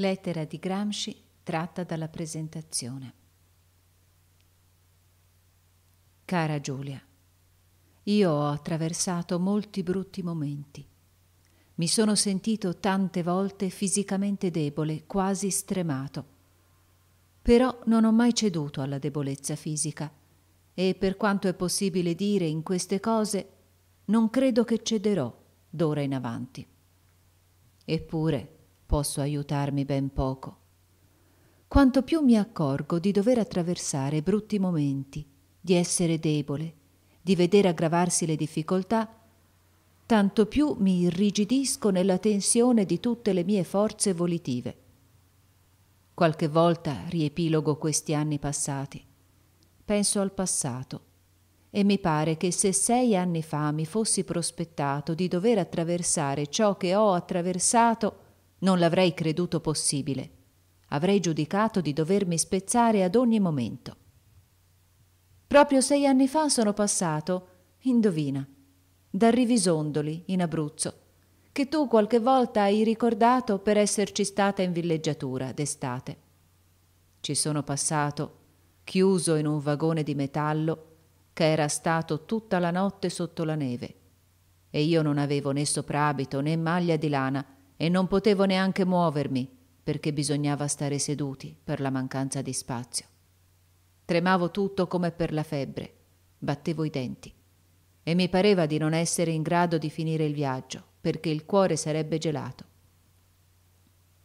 Lettera di Gramsci tratta dalla presentazione. Cara Giulia, io ho attraversato molti brutti momenti. Mi sono sentito tante volte fisicamente debole, quasi stremato. Però non ho mai ceduto alla debolezza fisica e per quanto è possibile dire in queste cose, non credo che cederò d'ora in avanti. Eppure posso aiutarmi ben poco. Quanto più mi accorgo di dover attraversare brutti momenti, di essere debole, di vedere aggravarsi le difficoltà, tanto più mi irrigidisco nella tensione di tutte le mie forze volitive. Qualche volta riepilogo questi anni passati. Penso al passato e mi pare che se sei anni fa mi fossi prospettato di dover attraversare ciò che ho attraversato, non l'avrei creduto possibile. Avrei giudicato di dovermi spezzare ad ogni momento. Proprio sei anni fa sono passato, indovina, da Rivisondoli, in Abruzzo, che tu qualche volta hai ricordato per esserci stata in villeggiatura d'estate. Ci sono passato, chiuso in un vagone di metallo che era stato tutta la notte sotto la neve, e io non avevo né soprabito né maglia di lana, e non potevo neanche muovermi perché bisognava stare seduti per la mancanza di spazio. Tremavo tutto come per la febbre, battevo i denti e mi pareva di non essere in grado di finire il viaggio perché il cuore sarebbe gelato.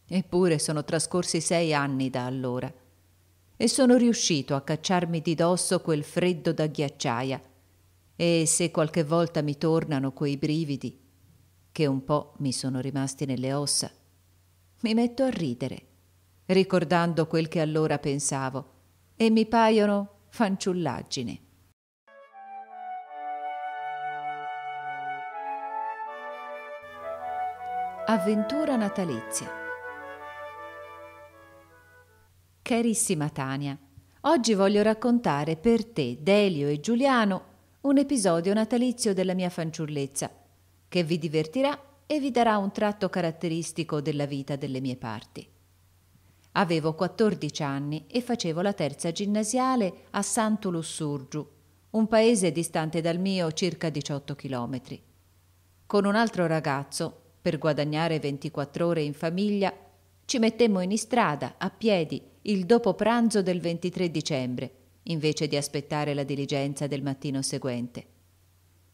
Eppure sono trascorsi sei anni da allora e sono riuscito a cacciarmi di dosso quel freddo da ghiacciaia e se qualche volta mi tornano quei brividi che un po' mi sono rimasti nelle ossa. Mi metto a ridere, ricordando quel che allora pensavo, e mi paiono fanciullaggine. Avventura natalizia Carissima Tania, oggi voglio raccontare per te, Delio e Giuliano un episodio natalizio della mia fanciullezza che vi divertirà e vi darà un tratto caratteristico della vita delle mie parti. Avevo 14 anni e facevo la terza ginnasiale a Santo Lussurgiu, un paese distante dal mio circa 18 chilometri. Con un altro ragazzo, per guadagnare 24 ore in famiglia, ci mettemmo in istrada a piedi il dopo pranzo del 23 dicembre, invece di aspettare la diligenza del mattino seguente.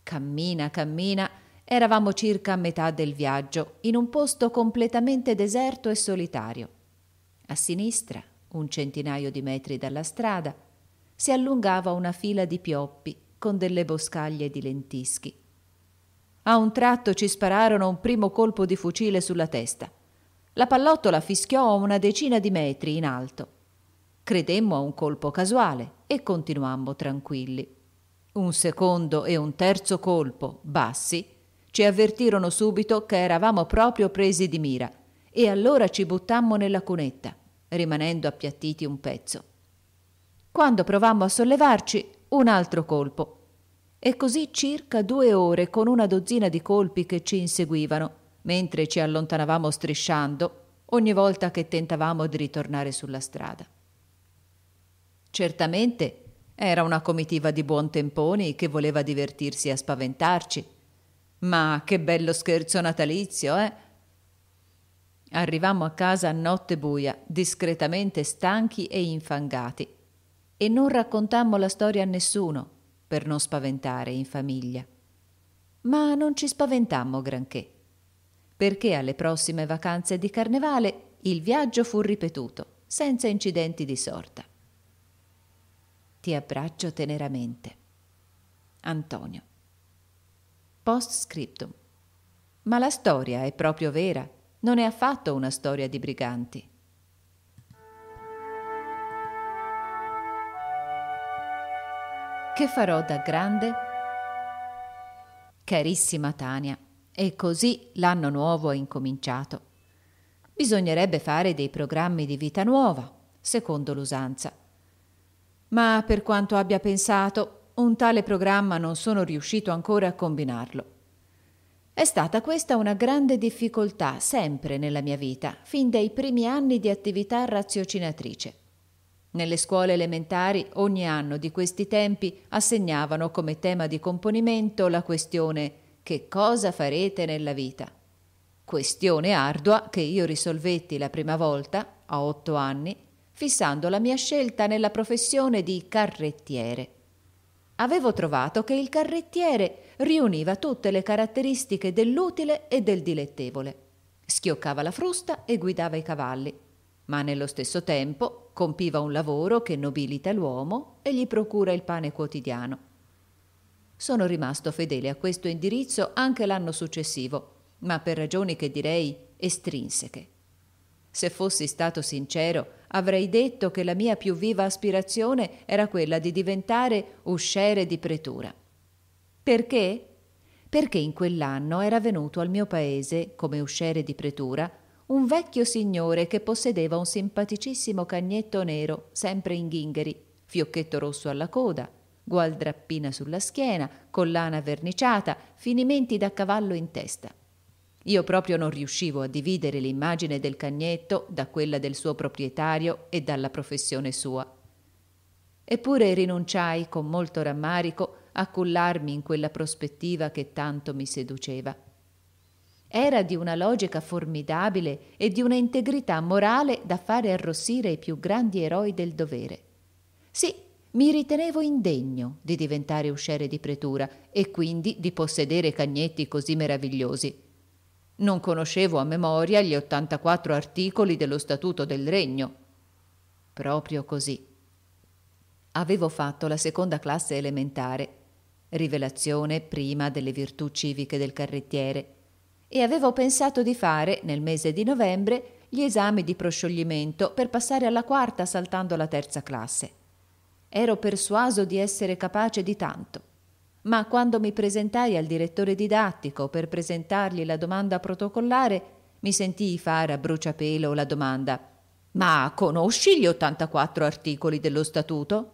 Cammina, cammina, Eravamo circa a metà del viaggio, in un posto completamente deserto e solitario. A sinistra, un centinaio di metri dalla strada, si allungava una fila di pioppi con delle boscaglie di lentischi. A un tratto ci spararono un primo colpo di fucile sulla testa. La pallottola fischiò a una decina di metri in alto. Credemmo a un colpo casuale e continuammo tranquilli. Un secondo e un terzo colpo, bassi, ci avvertirono subito che eravamo proprio presi di mira e allora ci buttammo nella cunetta, rimanendo appiattiti un pezzo. Quando provammo a sollevarci, un altro colpo. E così circa due ore con una dozzina di colpi che ci inseguivano, mentre ci allontanavamo strisciando, ogni volta che tentavamo di ritornare sulla strada. Certamente era una comitiva di buon temponi che voleva divertirsi a spaventarci ma che bello scherzo natalizio, eh? Arrivammo a casa a notte buia, discretamente stanchi e infangati, e non raccontammo la storia a nessuno, per non spaventare in famiglia. Ma non ci spaventammo granché, perché alle prossime vacanze di carnevale il viaggio fu ripetuto, senza incidenti di sorta. Ti abbraccio teneramente. Antonio. Post scriptum. Ma la storia è proprio vera, non è affatto una storia di briganti. Che farò da grande? Carissima Tania, e così l'anno nuovo è incominciato. Bisognerebbe fare dei programmi di vita nuova, secondo l'usanza. Ma per quanto abbia pensato, un tale programma non sono riuscito ancora a combinarlo. È stata questa una grande difficoltà sempre nella mia vita, fin dai primi anni di attività raziocinatrice. Nelle scuole elementari ogni anno di questi tempi assegnavano come tema di componimento la questione che cosa farete nella vita? Questione ardua che io risolvetti la prima volta, a otto anni, fissando la mia scelta nella professione di carrettiere avevo trovato che il carrettiere riuniva tutte le caratteristiche dell'utile e del dilettevole. Schioccava la frusta e guidava i cavalli, ma nello stesso tempo compiva un lavoro che nobilita l'uomo e gli procura il pane quotidiano. Sono rimasto fedele a questo indirizzo anche l'anno successivo, ma per ragioni che direi estrinseche. Se fossi stato sincero, avrei detto che la mia più viva aspirazione era quella di diventare usciere di pretura. Perché? Perché in quell'anno era venuto al mio paese, come usciere di pretura, un vecchio signore che possedeva un simpaticissimo cagnetto nero, sempre in ghingheri, fiocchetto rosso alla coda, gualdrappina sulla schiena, collana verniciata, finimenti da cavallo in testa. Io proprio non riuscivo a dividere l'immagine del cagnetto da quella del suo proprietario e dalla professione sua. Eppure rinunciai con molto rammarico a cullarmi in quella prospettiva che tanto mi seduceva. Era di una logica formidabile e di una integrità morale da fare arrossire i più grandi eroi del dovere. Sì, mi ritenevo indegno di diventare usciere di pretura e quindi di possedere cagnetti così meravigliosi non conoscevo a memoria gli 84 articoli dello Statuto del Regno. Proprio così. Avevo fatto la seconda classe elementare, rivelazione prima delle virtù civiche del carrettiere, e avevo pensato di fare, nel mese di novembre, gli esami di proscioglimento per passare alla quarta saltando la terza classe. Ero persuaso di essere capace di tanto ma quando mi presentai al direttore didattico per presentargli la domanda protocollare, mi sentii fare a bruciapelo la domanda Ma conosci gli 84 articoli dello Statuto?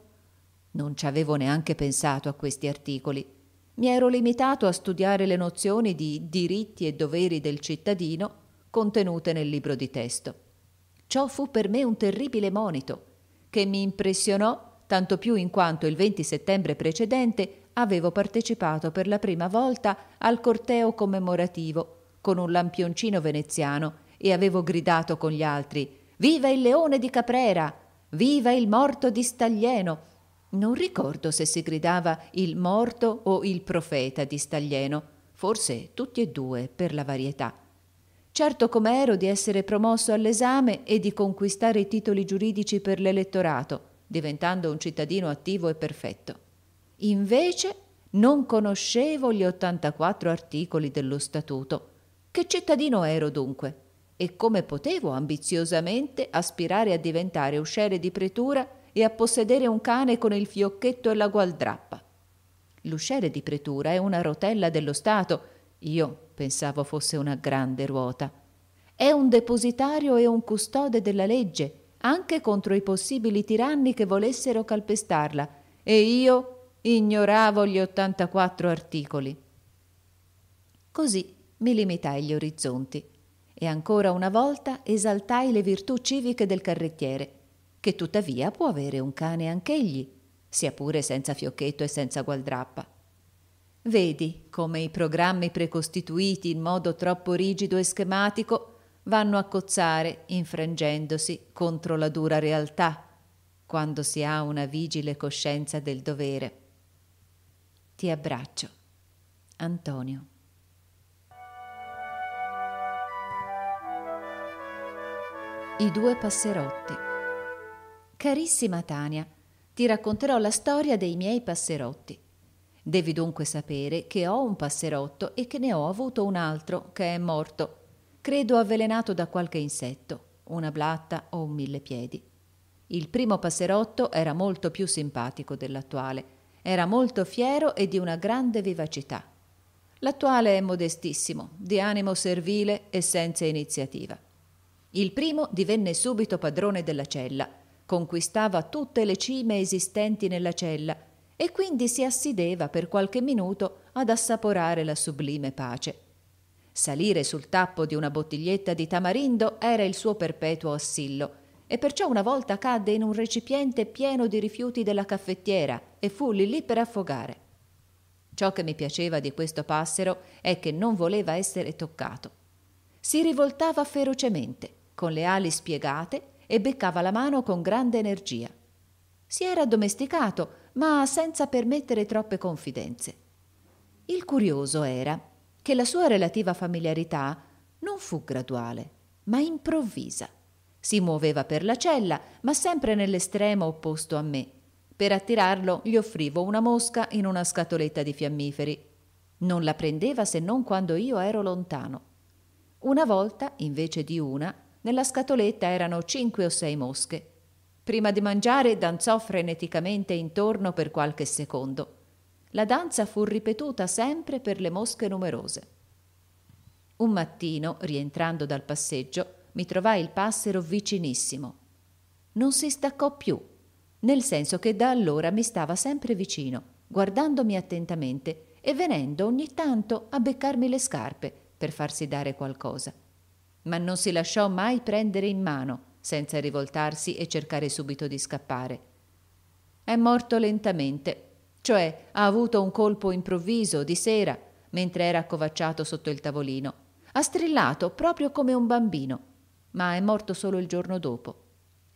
Non ci avevo neanche pensato a questi articoli. Mi ero limitato a studiare le nozioni di diritti e doveri del cittadino contenute nel libro di testo. Ciò fu per me un terribile monito, che mi impressionò tanto più in quanto il 20 settembre precedente avevo partecipato per la prima volta al corteo commemorativo con un lampioncino veneziano e avevo gridato con gli altri Viva il leone di Caprera! Viva il morto di Staglieno! Non ricordo se si gridava il morto o il profeta di Staglieno, forse tutti e due per la varietà. Certo com'ero di essere promosso all'esame e di conquistare i titoli giuridici per l'elettorato, diventando un cittadino attivo e perfetto. Invece non conoscevo gli 84 articoli dello Statuto. Che cittadino ero dunque? E come potevo ambiziosamente aspirare a diventare usciere di pretura e a possedere un cane con il fiocchetto e la gualdrappa? L'usciere di pretura è una rotella dello Stato. Io pensavo fosse una grande ruota. È un depositario e un custode della legge, anche contro i possibili tiranni che volessero calpestarla. E io, ignoravo gli 84 articoli. Così mi limitai gli orizzonti e ancora una volta esaltai le virtù civiche del carrettiere, che tuttavia può avere un cane anch'egli, sia pure senza fiocchetto e senza gualdrappa. Vedi come i programmi precostituiti in modo troppo rigido e schematico vanno a cozzare, infrangendosi contro la dura realtà, quando si ha una vigile coscienza del dovere. Ti abbraccio. Antonio. I due passerotti. Carissima Tania, ti racconterò la storia dei miei passerotti. Devi dunque sapere che ho un passerotto e che ne ho avuto un altro che è morto, credo avvelenato da qualche insetto, una blatta o un millepiedi. Il primo passerotto era molto più simpatico dell'attuale era molto fiero e di una grande vivacità. L'attuale è modestissimo, di animo servile e senza iniziativa. Il primo divenne subito padrone della cella, conquistava tutte le cime esistenti nella cella e quindi si assideva per qualche minuto ad assaporare la sublime pace. Salire sul tappo di una bottiglietta di tamarindo era il suo perpetuo assillo e perciò una volta cadde in un recipiente pieno di rifiuti della caffettiera e fu lì lì per affogare. Ciò che mi piaceva di questo passero è che non voleva essere toccato. Si rivoltava ferocemente, con le ali spiegate, e beccava la mano con grande energia. Si era addomesticato, ma senza permettere troppe confidenze. Il curioso era che la sua relativa familiarità non fu graduale, ma improvvisa. Si muoveva per la cella, ma sempre nell'estremo opposto a me. Per attirarlo gli offrivo una mosca in una scatoletta di fiammiferi. Non la prendeva se non quando io ero lontano. Una volta, invece di una, nella scatoletta erano cinque o sei mosche. Prima di mangiare danzò freneticamente intorno per qualche secondo. La danza fu ripetuta sempre per le mosche numerose. Un mattino, rientrando dal passeggio, mi trovai il passero vicinissimo. Non si staccò più, nel senso che da allora mi stava sempre vicino, guardandomi attentamente e venendo ogni tanto a beccarmi le scarpe per farsi dare qualcosa. Ma non si lasciò mai prendere in mano, senza rivoltarsi e cercare subito di scappare. È morto lentamente, cioè ha avuto un colpo improvviso di sera, mentre era accovacciato sotto il tavolino. Ha strillato proprio come un bambino ma è morto solo il giorno dopo.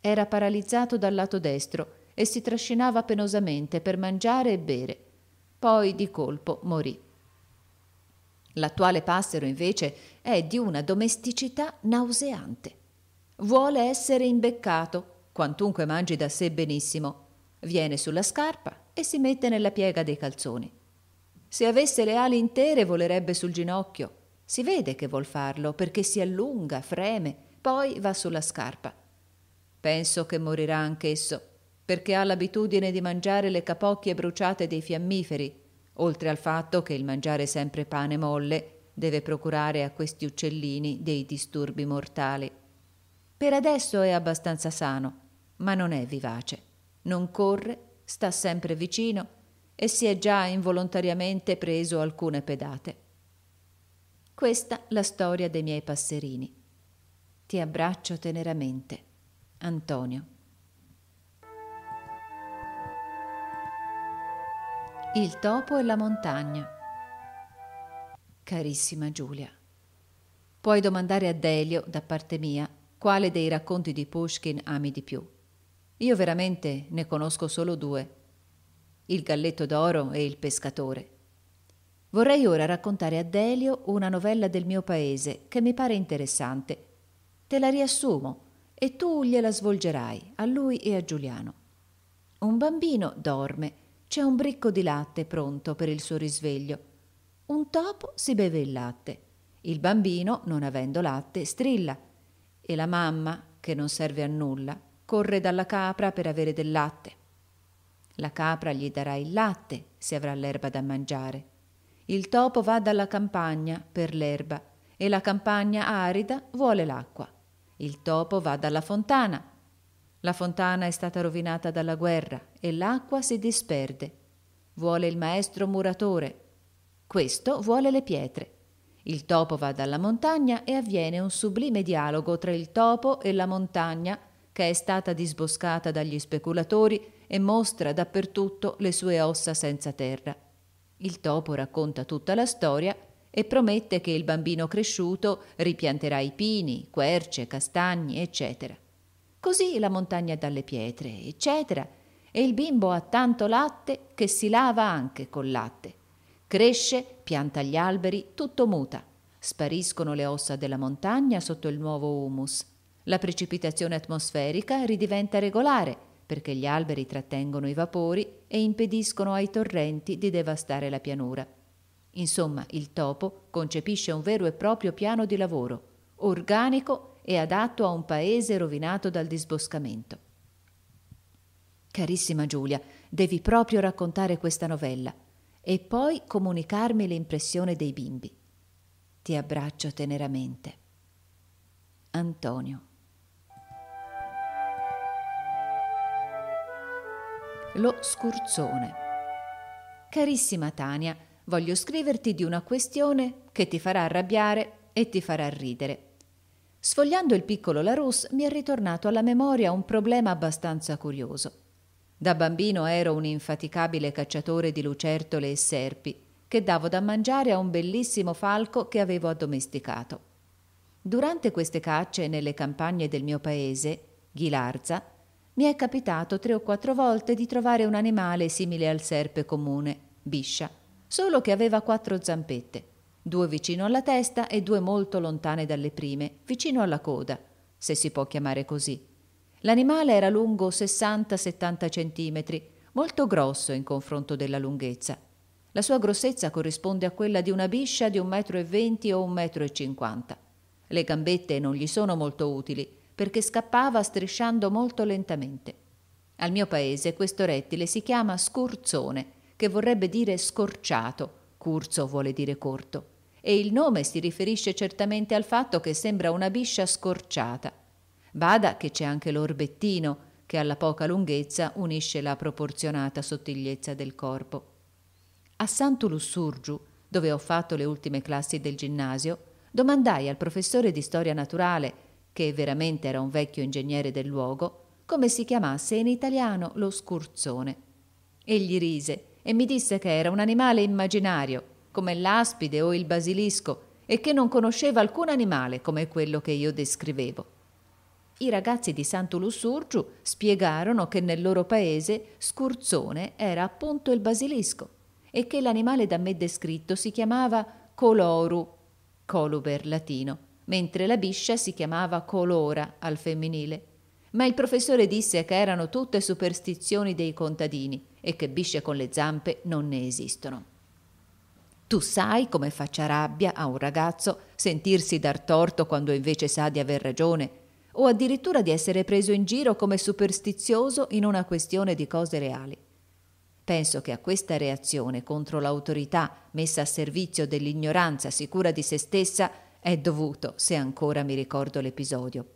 Era paralizzato dal lato destro e si trascinava penosamente per mangiare e bere. Poi di colpo morì. L'attuale passero invece è di una domesticità nauseante. Vuole essere imbeccato, quantunque mangi da sé benissimo. Viene sulla scarpa e si mette nella piega dei calzoni. Se avesse le ali intere volerebbe sul ginocchio. Si vede che vuol farlo perché si allunga, freme poi va sulla scarpa. Penso che morirà anch'esso, perché ha l'abitudine di mangiare le capocchie bruciate dei fiammiferi, oltre al fatto che il mangiare sempre pane molle deve procurare a questi uccellini dei disturbi mortali. Per adesso è abbastanza sano, ma non è vivace. Non corre, sta sempre vicino e si è già involontariamente preso alcune pedate. Questa la storia dei miei passerini. Ti abbraccio teneramente. Antonio. Il topo e la montagna. Carissima Giulia, puoi domandare a Delio, da parte mia, quale dei racconti di Pushkin ami di più. Io veramente ne conosco solo due, Il galletto d'oro e Il pescatore. Vorrei ora raccontare a Delio una novella del mio paese che mi pare interessante Te la riassumo e tu gliela svolgerai a lui e a Giuliano. Un bambino dorme, c'è un bricco di latte pronto per il suo risveglio. Un topo si beve il latte. Il bambino, non avendo latte, strilla e la mamma, che non serve a nulla, corre dalla capra per avere del latte. La capra gli darà il latte se avrà l'erba da mangiare. Il topo va dalla campagna per l'erba e la campagna arida vuole l'acqua. Il topo va dalla fontana. La fontana è stata rovinata dalla guerra e l'acqua si disperde. Vuole il maestro muratore. Questo vuole le pietre. Il topo va dalla montagna e avviene un sublime dialogo tra il topo e la montagna che è stata disboscata dagli speculatori e mostra dappertutto le sue ossa senza terra. Il topo racconta tutta la storia e promette che il bambino cresciuto ripianterà i pini, querce, castagni, eccetera. Così la montagna dalle pietre, eccetera, e il bimbo ha tanto latte che si lava anche col latte. Cresce, pianta gli alberi, tutto muta. Spariscono le ossa della montagna sotto il nuovo humus. La precipitazione atmosferica ridiventa regolare perché gli alberi trattengono i vapori e impediscono ai torrenti di devastare la pianura. Insomma, il topo concepisce un vero e proprio piano di lavoro, organico e adatto a un paese rovinato dal disboscamento. Carissima Giulia, devi proprio raccontare questa novella e poi comunicarmi l'impressione dei bimbi. Ti abbraccio teneramente. Antonio. Lo scurzone. Carissima Tania, voglio scriverti di una questione che ti farà arrabbiare e ti farà ridere. Sfogliando il piccolo Larousse mi è ritornato alla memoria un problema abbastanza curioso. Da bambino ero un infaticabile cacciatore di lucertole e serpi, che davo da mangiare a un bellissimo falco che avevo addomesticato. Durante queste cacce nelle campagne del mio paese, Ghilarza, mi è capitato tre o quattro volte di trovare un animale simile al serpe comune, biscia, solo che aveva quattro zampette, due vicino alla testa e due molto lontane dalle prime, vicino alla coda, se si può chiamare così. L'animale era lungo 60-70 centimetri, molto grosso in confronto della lunghezza. La sua grossezza corrisponde a quella di una biscia di 1,20 m o 1,50 m. Le gambette non gli sono molto utili perché scappava strisciando molto lentamente. Al mio paese questo rettile si chiama scurzone che vorrebbe dire scorciato, curzo vuole dire corto, e il nome si riferisce certamente al fatto che sembra una biscia scorciata. Bada che c'è anche l'orbettino, che alla poca lunghezza unisce la proporzionata sottigliezza del corpo. A Sant'Ulussurgiu, dove ho fatto le ultime classi del ginnasio, domandai al professore di storia naturale, che veramente era un vecchio ingegnere del luogo, come si chiamasse in italiano lo scurzone. Egli rise e mi disse che era un animale immaginario, come l'aspide o il basilisco, e che non conosceva alcun animale come quello che io descrivevo. I ragazzi di Sant'Ulussurgiu spiegarono che nel loro paese scurzone era appunto il basilisco e che l'animale da me descritto si chiamava coloru, coluber latino, mentre la biscia si chiamava colora al femminile. Ma il professore disse che erano tutte superstizioni dei contadini e che bisce con le zampe non ne esistono. Tu sai come faccia rabbia a un ragazzo sentirsi dar torto quando invece sa di aver ragione, o addirittura di essere preso in giro come superstizioso in una questione di cose reali. Penso che a questa reazione contro l'autorità messa a servizio dell'ignoranza sicura di se stessa è dovuto, se ancora mi ricordo l'episodio.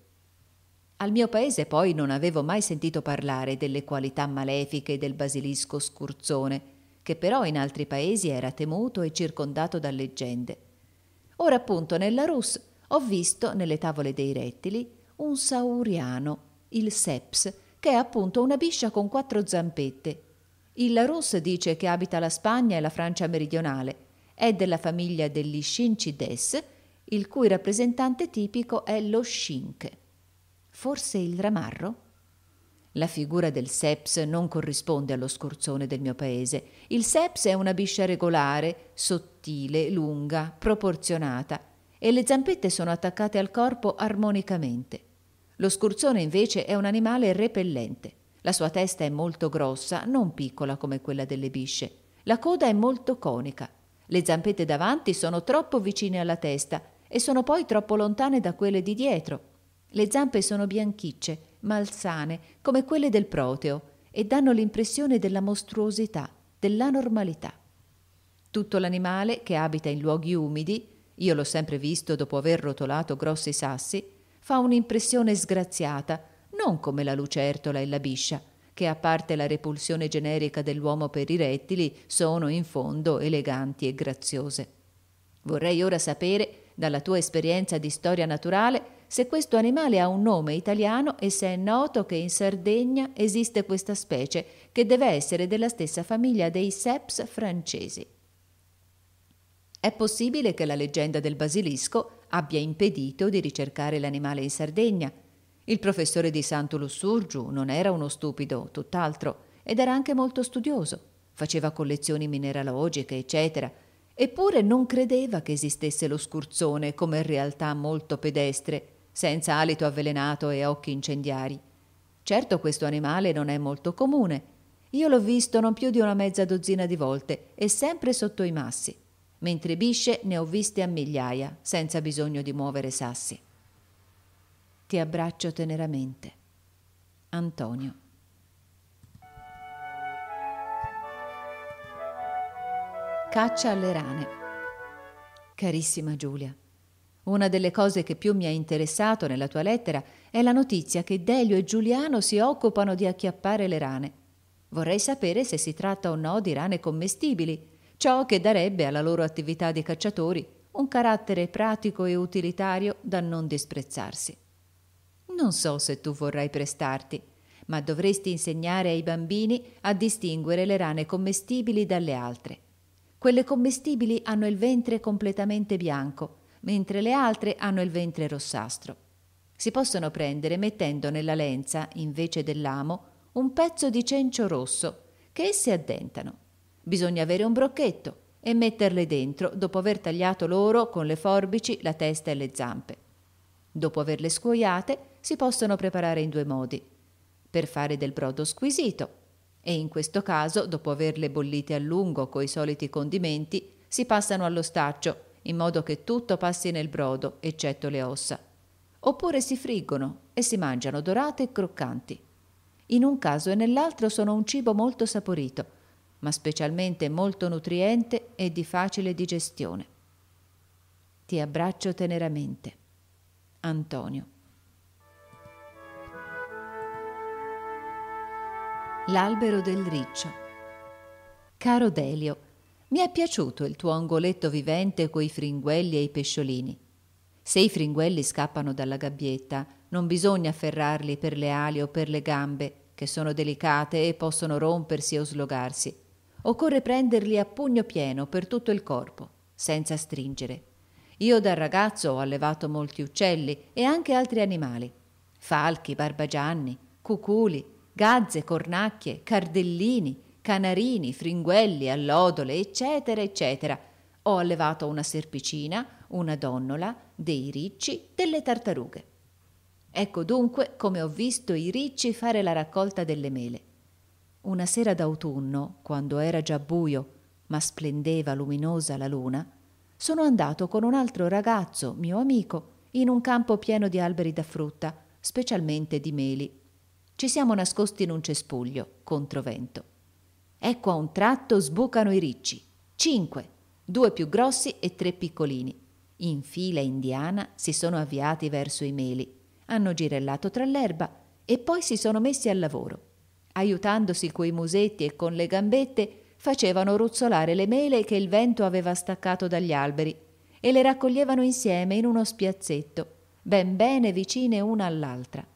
Al mio paese poi non avevo mai sentito parlare delle qualità malefiche del basilisco scurzone, che però in altri paesi era temuto e circondato da leggende. Ora appunto nella Rus ho visto nelle tavole dei rettili un sauriano, il seps, che è appunto una biscia con quattro zampette. Il Larus dice che abita la Spagna e la Francia meridionale, è della famiglia degli scincides, il cui rappresentante tipico è lo scinche. Forse il ramarro? La figura del seps non corrisponde allo scorzone del mio paese. Il seps è una biscia regolare, sottile, lunga, proporzionata e le zampette sono attaccate al corpo armonicamente. Lo scorzone invece è un animale repellente. La sua testa è molto grossa, non piccola come quella delle bisce. La coda è molto conica. Le zampette davanti sono troppo vicine alla testa e sono poi troppo lontane da quelle di dietro le zampe sono bianchicce, malsane, come quelle del proteo, e danno l'impressione della mostruosità, dell'anormalità. Tutto l'animale che abita in luoghi umidi, io l'ho sempre visto dopo aver rotolato grossi sassi, fa un'impressione sgraziata, non come la lucertola e la biscia, che a parte la repulsione generica dell'uomo per i rettili, sono in fondo eleganti e graziose. Vorrei ora sapere dalla tua esperienza di storia naturale, se questo animale ha un nome italiano e se è noto che in Sardegna esiste questa specie, che deve essere della stessa famiglia dei seps francesi. È possibile che la leggenda del basilisco abbia impedito di ricercare l'animale in Sardegna. Il professore di Santo Lussurgiu non era uno stupido, tutt'altro, ed era anche molto studioso. Faceva collezioni mineralogiche, eccetera, Eppure non credeva che esistesse lo scurzone come in realtà molto pedestre, senza alito avvelenato e occhi incendiari. Certo questo animale non è molto comune. Io l'ho visto non più di una mezza dozzina di volte e sempre sotto i massi, mentre bisce ne ho viste a migliaia, senza bisogno di muovere sassi. Ti abbraccio teneramente. Antonio. Caccia alle rane. Carissima Giulia, una delle cose che più mi ha interessato nella tua lettera è la notizia che Delio e Giuliano si occupano di acchiappare le rane. Vorrei sapere se si tratta o no di rane commestibili, ciò che darebbe alla loro attività di cacciatori un carattere pratico e utilitario da non disprezzarsi. Non so se tu vorrai prestarti, ma dovresti insegnare ai bambini a distinguere le rane commestibili dalle altre. Quelle commestibili hanno il ventre completamente bianco, mentre le altre hanno il ventre rossastro. Si possono prendere mettendo nella lenza, invece dell'amo, un pezzo di cencio rosso, che esse addentano. Bisogna avere un brocchetto e metterle dentro dopo aver tagliato loro con le forbici la testa e le zampe. Dopo averle scuoiate si possono preparare in due modi. Per fare del brodo squisito e in questo caso, dopo averle bollite a lungo coi soliti condimenti, si passano allo staccio, in modo che tutto passi nel brodo, eccetto le ossa. Oppure si friggono e si mangiano dorate e croccanti. In un caso e nell'altro sono un cibo molto saporito, ma specialmente molto nutriente e di facile digestione. Ti abbraccio teneramente. Antonio. L'albero del riccio. Caro Delio, mi è piaciuto il tuo angoletto vivente coi fringuelli e i pesciolini. Se i fringuelli scappano dalla gabbietta, non bisogna afferrarli per le ali o per le gambe, che sono delicate e possono rompersi o slogarsi. Occorre prenderli a pugno pieno per tutto il corpo, senza stringere. Io da ragazzo ho allevato molti uccelli e anche altri animali. Falchi, barbagianni, cuculi, gazze, cornacchie, cardellini, canarini, fringuelli, allodole, eccetera, eccetera. Ho allevato una serpicina, una donnola, dei ricci, delle tartarughe. Ecco dunque come ho visto i ricci fare la raccolta delle mele. Una sera d'autunno, quando era già buio, ma splendeva luminosa la luna, sono andato con un altro ragazzo, mio amico, in un campo pieno di alberi da frutta, specialmente di meli ci siamo nascosti in un cespuglio, controvento. Ecco a un tratto sbucano i ricci. Cinque, due più grossi e tre piccolini. In fila indiana si sono avviati verso i meli, hanno girellato tra l'erba e poi si sono messi al lavoro. Aiutandosi coi musetti e con le gambette, facevano ruzzolare le mele che il vento aveva staccato dagli alberi e le raccoglievano insieme in uno spiazzetto, ben bene vicine una all'altra.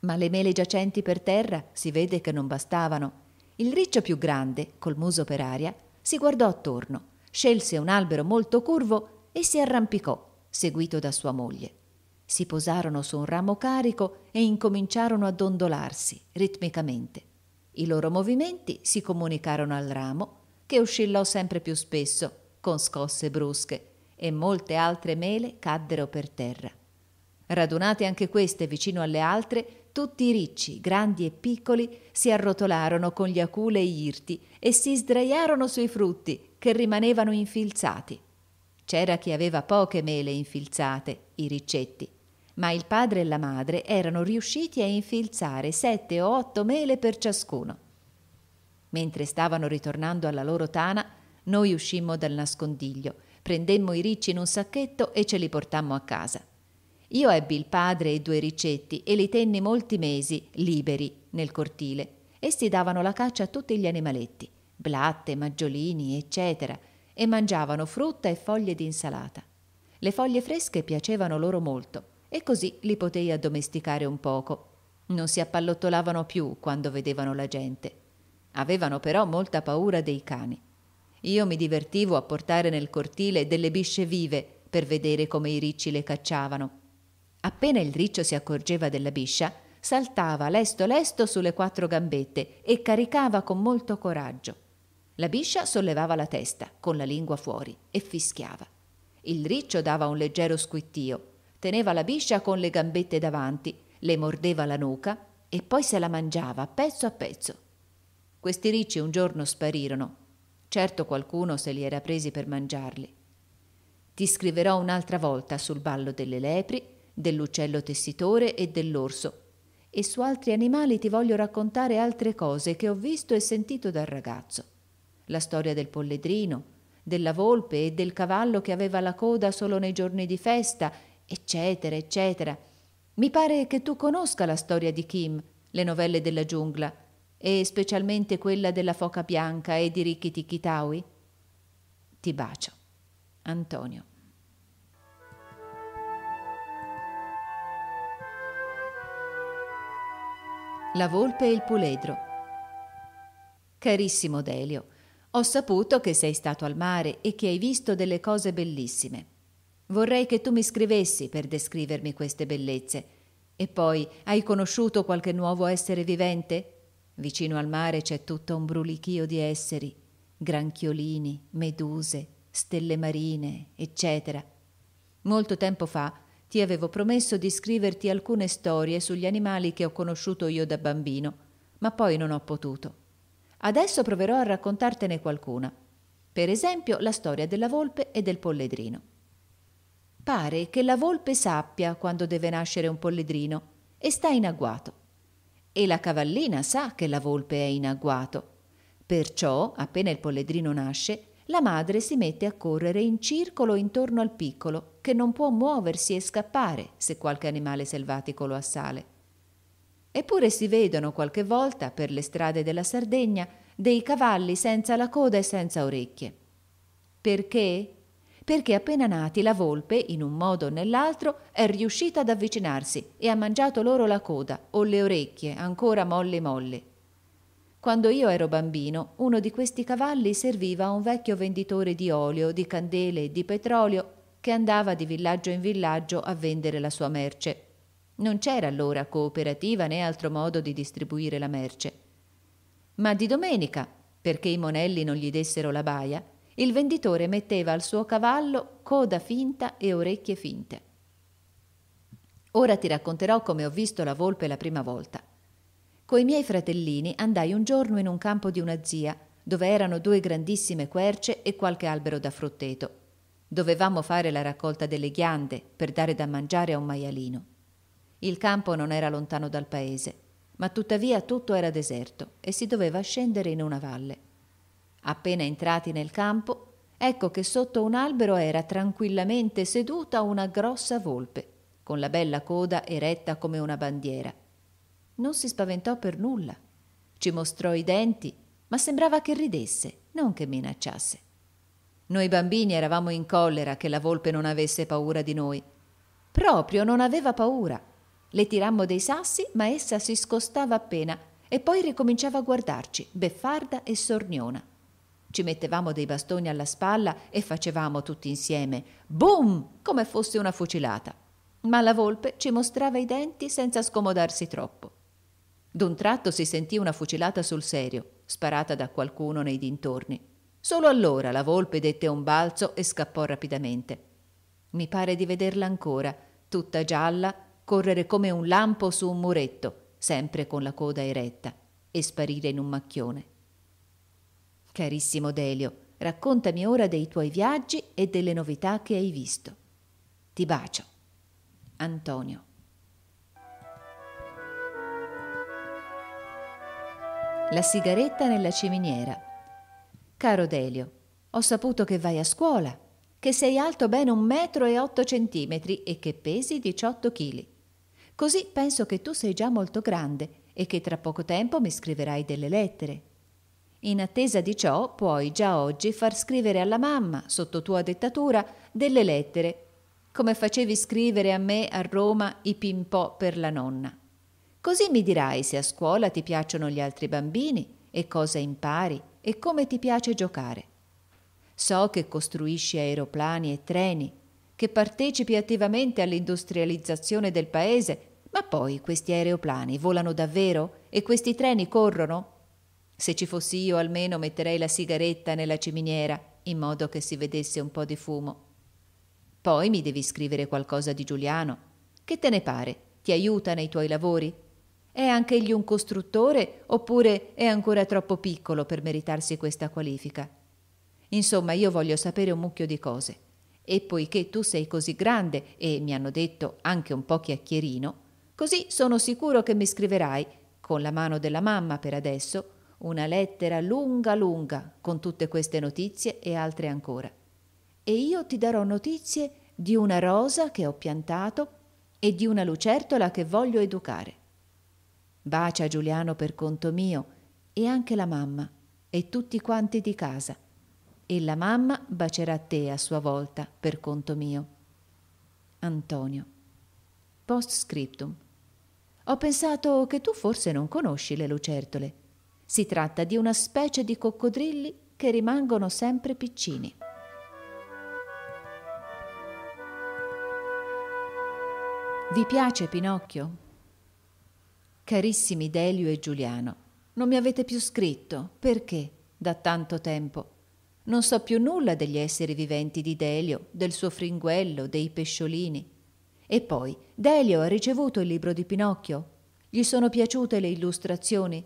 Ma le mele giacenti per terra si vede che non bastavano. Il riccio più grande, col muso per aria, si guardò attorno, scelse un albero molto curvo e si arrampicò, seguito da sua moglie. Si posarono su un ramo carico e incominciarono a dondolarsi ritmicamente. I loro movimenti si comunicarono al ramo, che oscillò sempre più spesso, con scosse brusche, e molte altre mele caddero per terra. Radunate anche queste vicino alle altre, tutti i ricci, grandi e piccoli, si arrotolarono con gli aculei irti e si sdraiarono sui frutti che rimanevano infilzati. C'era chi aveva poche mele infilzate, i riccetti, ma il padre e la madre erano riusciti a infilzare sette o otto mele per ciascuno. Mentre stavano ritornando alla loro tana, noi uscimmo dal nascondiglio, prendemmo i ricci in un sacchetto e ce li portammo a casa. Io ebbi il padre e due ricetti e li tenni molti mesi liberi nel cortile. Essi davano la caccia a tutti gli animaletti, blatte, maggiolini, eccetera, e mangiavano frutta e foglie di insalata. Le foglie fresche piacevano loro molto e così li potei addomesticare un poco. Non si appallottolavano più quando vedevano la gente. Avevano però molta paura dei cani. Io mi divertivo a portare nel cortile delle bisce vive per vedere come i ricci le cacciavano Appena il riccio si accorgeva della biscia, saltava lesto lesto sulle quattro gambette e caricava con molto coraggio. La biscia sollevava la testa, con la lingua fuori, e fischiava. Il riccio dava un leggero squittio, teneva la biscia con le gambette davanti, le mordeva la nuca e poi se la mangiava pezzo a pezzo. Questi ricci un giorno sparirono. Certo qualcuno se li era presi per mangiarli. Ti scriverò un'altra volta sul ballo delle lepri dell'uccello tessitore e dell'orso. E su altri animali ti voglio raccontare altre cose che ho visto e sentito dal ragazzo. La storia del polledrino, della volpe e del cavallo che aveva la coda solo nei giorni di festa, eccetera, eccetera. Mi pare che tu conosca la storia di Kim, le novelle della giungla, e specialmente quella della foca bianca e di Rikki Tikitawi. Ti bacio. Antonio. La volpe e il puledro. Carissimo Delio, ho saputo che sei stato al mare e che hai visto delle cose bellissime. Vorrei che tu mi scrivessi per descrivermi queste bellezze. E poi, hai conosciuto qualche nuovo essere vivente? Vicino al mare c'è tutto un brulichio di esseri, granchiolini, meduse, stelle marine, eccetera. Molto tempo fa ti avevo promesso di scriverti alcune storie sugli animali che ho conosciuto io da bambino, ma poi non ho potuto. Adesso proverò a raccontartene qualcuna. Per esempio la storia della volpe e del polledrino. Pare che la volpe sappia quando deve nascere un polledrino e sta in agguato. E la cavallina sa che la volpe è in agguato. Perciò, appena il polledrino nasce, la madre si mette a correre in circolo intorno al piccolo, che non può muoversi e scappare se qualche animale selvatico lo assale. Eppure si vedono qualche volta, per le strade della Sardegna, dei cavalli senza la coda e senza orecchie. Perché? Perché appena nati la volpe, in un modo o nell'altro, è riuscita ad avvicinarsi e ha mangiato loro la coda o le orecchie, ancora molle molle. Quando io ero bambino, uno di questi cavalli serviva a un vecchio venditore di olio, di candele e di petrolio che andava di villaggio in villaggio a vendere la sua merce. Non c'era allora cooperativa né altro modo di distribuire la merce. Ma di domenica, perché i monelli non gli dessero la baia, il venditore metteva al suo cavallo coda finta e orecchie finte. Ora ti racconterò come ho visto la volpe la prima volta. Coi miei fratellini andai un giorno in un campo di una zia, dove erano due grandissime querce e qualche albero da frutteto. Dovevamo fare la raccolta delle ghiande per dare da mangiare a un maialino. Il campo non era lontano dal paese, ma tuttavia tutto era deserto e si doveva scendere in una valle. Appena entrati nel campo, ecco che sotto un albero era tranquillamente seduta una grossa volpe, con la bella coda eretta come una bandiera non si spaventò per nulla. Ci mostrò i denti, ma sembrava che ridesse, non che minacciasse. Noi bambini eravamo in collera che la volpe non avesse paura di noi. Proprio non aveva paura. Le tirammo dei sassi, ma essa si scostava appena e poi ricominciava a guardarci, beffarda e sorniona. Ci mettevamo dei bastoni alla spalla e facevamo tutti insieme boom! come fosse una fucilata. Ma la volpe ci mostrava i denti senza scomodarsi troppo. D'un tratto si sentì una fucilata sul serio, sparata da qualcuno nei dintorni. Solo allora la volpe dette un balzo e scappò rapidamente. Mi pare di vederla ancora, tutta gialla, correre come un lampo su un muretto, sempre con la coda eretta, e sparire in un macchione. Carissimo Delio, raccontami ora dei tuoi viaggi e delle novità che hai visto. Ti bacio. Antonio. La sigaretta nella ciminiera. Caro Delio, ho saputo che vai a scuola, che sei alto ben un metro e otto centimetri e che pesi 18 chili. Così penso che tu sei già molto grande e che tra poco tempo mi scriverai delle lettere. In attesa di ciò puoi già oggi far scrivere alla mamma, sotto tua dettatura, delle lettere, come facevi scrivere a me a Roma i pimpò per la nonna. Così mi dirai se a scuola ti piacciono gli altri bambini e cosa impari e come ti piace giocare. So che costruisci aeroplani e treni, che partecipi attivamente all'industrializzazione del paese, ma poi questi aeroplani volano davvero e questi treni corrono? Se ci fossi io almeno metterei la sigaretta nella ciminiera, in modo che si vedesse un po' di fumo. Poi mi devi scrivere qualcosa di Giuliano. Che te ne pare? Ti aiuta nei tuoi lavori? È anche egli un costruttore oppure è ancora troppo piccolo per meritarsi questa qualifica? Insomma, io voglio sapere un mucchio di cose. E poiché tu sei così grande e mi hanno detto anche un po' chiacchierino, così sono sicuro che mi scriverai, con la mano della mamma per adesso, una lettera lunga lunga con tutte queste notizie e altre ancora. E io ti darò notizie di una rosa che ho piantato e di una lucertola che voglio educare. Bacia Giuliano per conto mio e anche la mamma e tutti quanti di casa. E la mamma bacerà te a sua volta per conto mio. Antonio. Post scriptum. Ho pensato che tu forse non conosci le lucertole. Si tratta di una specie di coccodrilli che rimangono sempre piccini. Vi piace Pinocchio? Carissimi Delio e Giuliano, non mi avete più scritto. Perché? Da tanto tempo. Non so più nulla degli esseri viventi di Delio, del suo fringuello, dei pesciolini. E poi, Delio ha ricevuto il libro di Pinocchio. Gli sono piaciute le illustrazioni.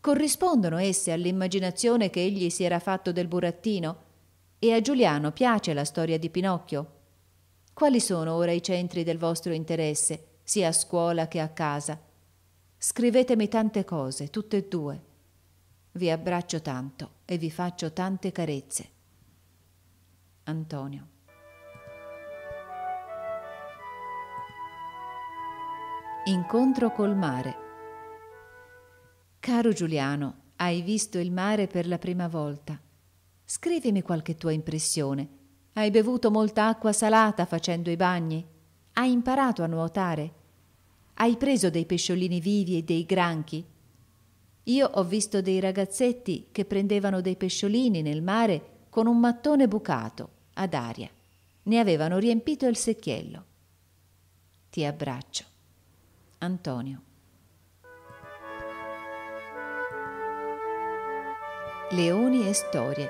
Corrispondono esse all'immaginazione che egli si era fatto del burattino? E a Giuliano piace la storia di Pinocchio? Quali sono ora i centri del vostro interesse, sia a scuola che a casa? Scrivetemi tante cose, tutte e due. Vi abbraccio tanto e vi faccio tante carezze. Antonio. Incontro col mare. Caro Giuliano, hai visto il mare per la prima volta. Scrivimi qualche tua impressione. Hai bevuto molta acqua salata facendo i bagni? Hai imparato a nuotare? Hai preso dei pesciolini vivi e dei granchi? Io ho visto dei ragazzetti che prendevano dei pesciolini nel mare con un mattone bucato, ad aria. Ne avevano riempito il secchiello. Ti abbraccio. Antonio. Leoni e storie.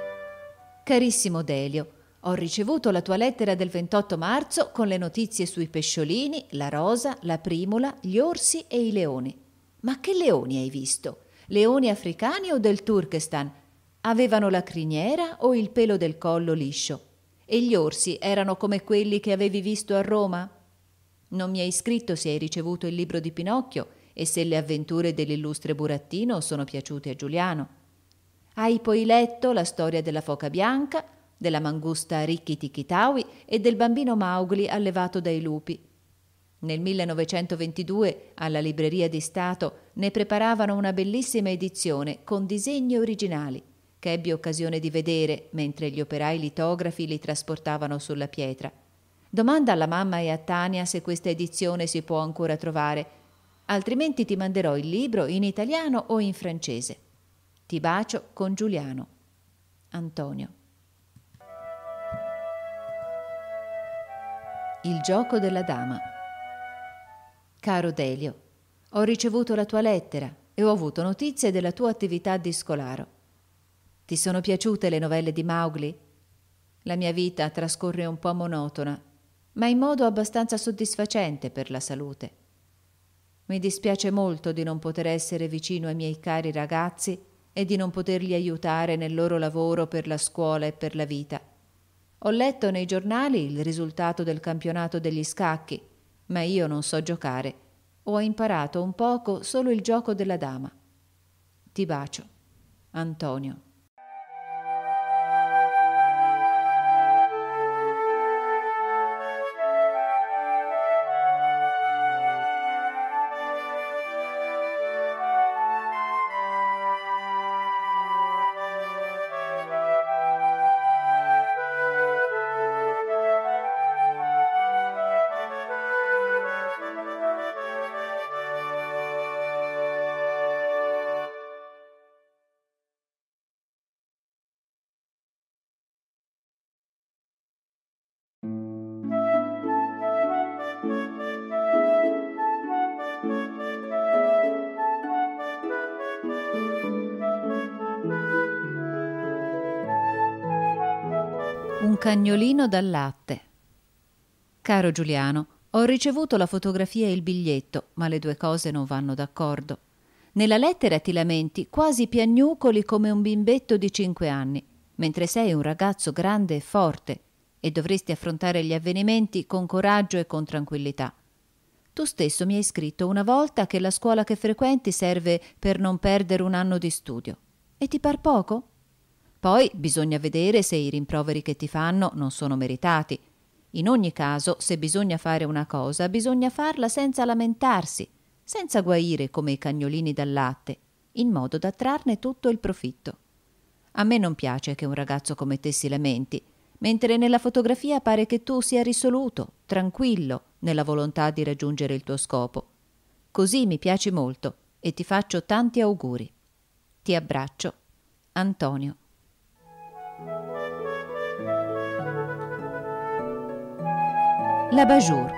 Carissimo Delio, ho ricevuto la tua lettera del 28 marzo con le notizie sui pesciolini, la rosa, la primula, gli orsi e i leoni. Ma che leoni hai visto? Leoni africani o del Turkestan? Avevano la criniera o il pelo del collo liscio? E gli orsi erano come quelli che avevi visto a Roma? Non mi hai scritto se hai ricevuto il libro di Pinocchio e se le avventure dell'illustre burattino sono piaciute a Giuliano. Hai poi letto la storia della foca bianca, della mangusta Ricchi Tikitawi e del bambino Maugli allevato dai lupi. Nel 1922 alla Libreria di Stato ne preparavano una bellissima edizione con disegni originali che ebbi occasione di vedere mentre gli operai litografi li trasportavano sulla pietra. Domanda alla mamma e a Tania se questa edizione si può ancora trovare, altrimenti ti manderò il libro in italiano o in francese. Ti bacio con Giuliano. Antonio. Il gioco della dama. Caro Delio, ho ricevuto la tua lettera e ho avuto notizie della tua attività di scolaro. Ti sono piaciute le novelle di Maugli? La mia vita trascorre un po' monotona, ma in modo abbastanza soddisfacente per la salute. Mi dispiace molto di non poter essere vicino ai miei cari ragazzi e di non poterli aiutare nel loro lavoro per la scuola e per la vita. Ho letto nei giornali il risultato del campionato degli scacchi, ma io non so giocare. Ho imparato un poco solo il gioco della dama. Ti bacio. Antonio. cagnolino dal latte. Caro Giuliano, ho ricevuto la fotografia e il biglietto, ma le due cose non vanno d'accordo. Nella lettera ti lamenti quasi piagnucoli come un bimbetto di cinque anni, mentre sei un ragazzo grande e forte e dovresti affrontare gli avvenimenti con coraggio e con tranquillità. Tu stesso mi hai scritto una volta che la scuola che frequenti serve per non perdere un anno di studio. E ti par poco? Poi bisogna vedere se i rimproveri che ti fanno non sono meritati. In ogni caso, se bisogna fare una cosa, bisogna farla senza lamentarsi, senza guaire come i cagnolini dal latte, in modo da trarne tutto il profitto. A me non piace che un ragazzo come te si lamenti, mentre nella fotografia pare che tu sia risoluto, tranquillo, nella volontà di raggiungere il tuo scopo. Così mi piaci molto e ti faccio tanti auguri. Ti abbraccio. Antonio. La Bajour.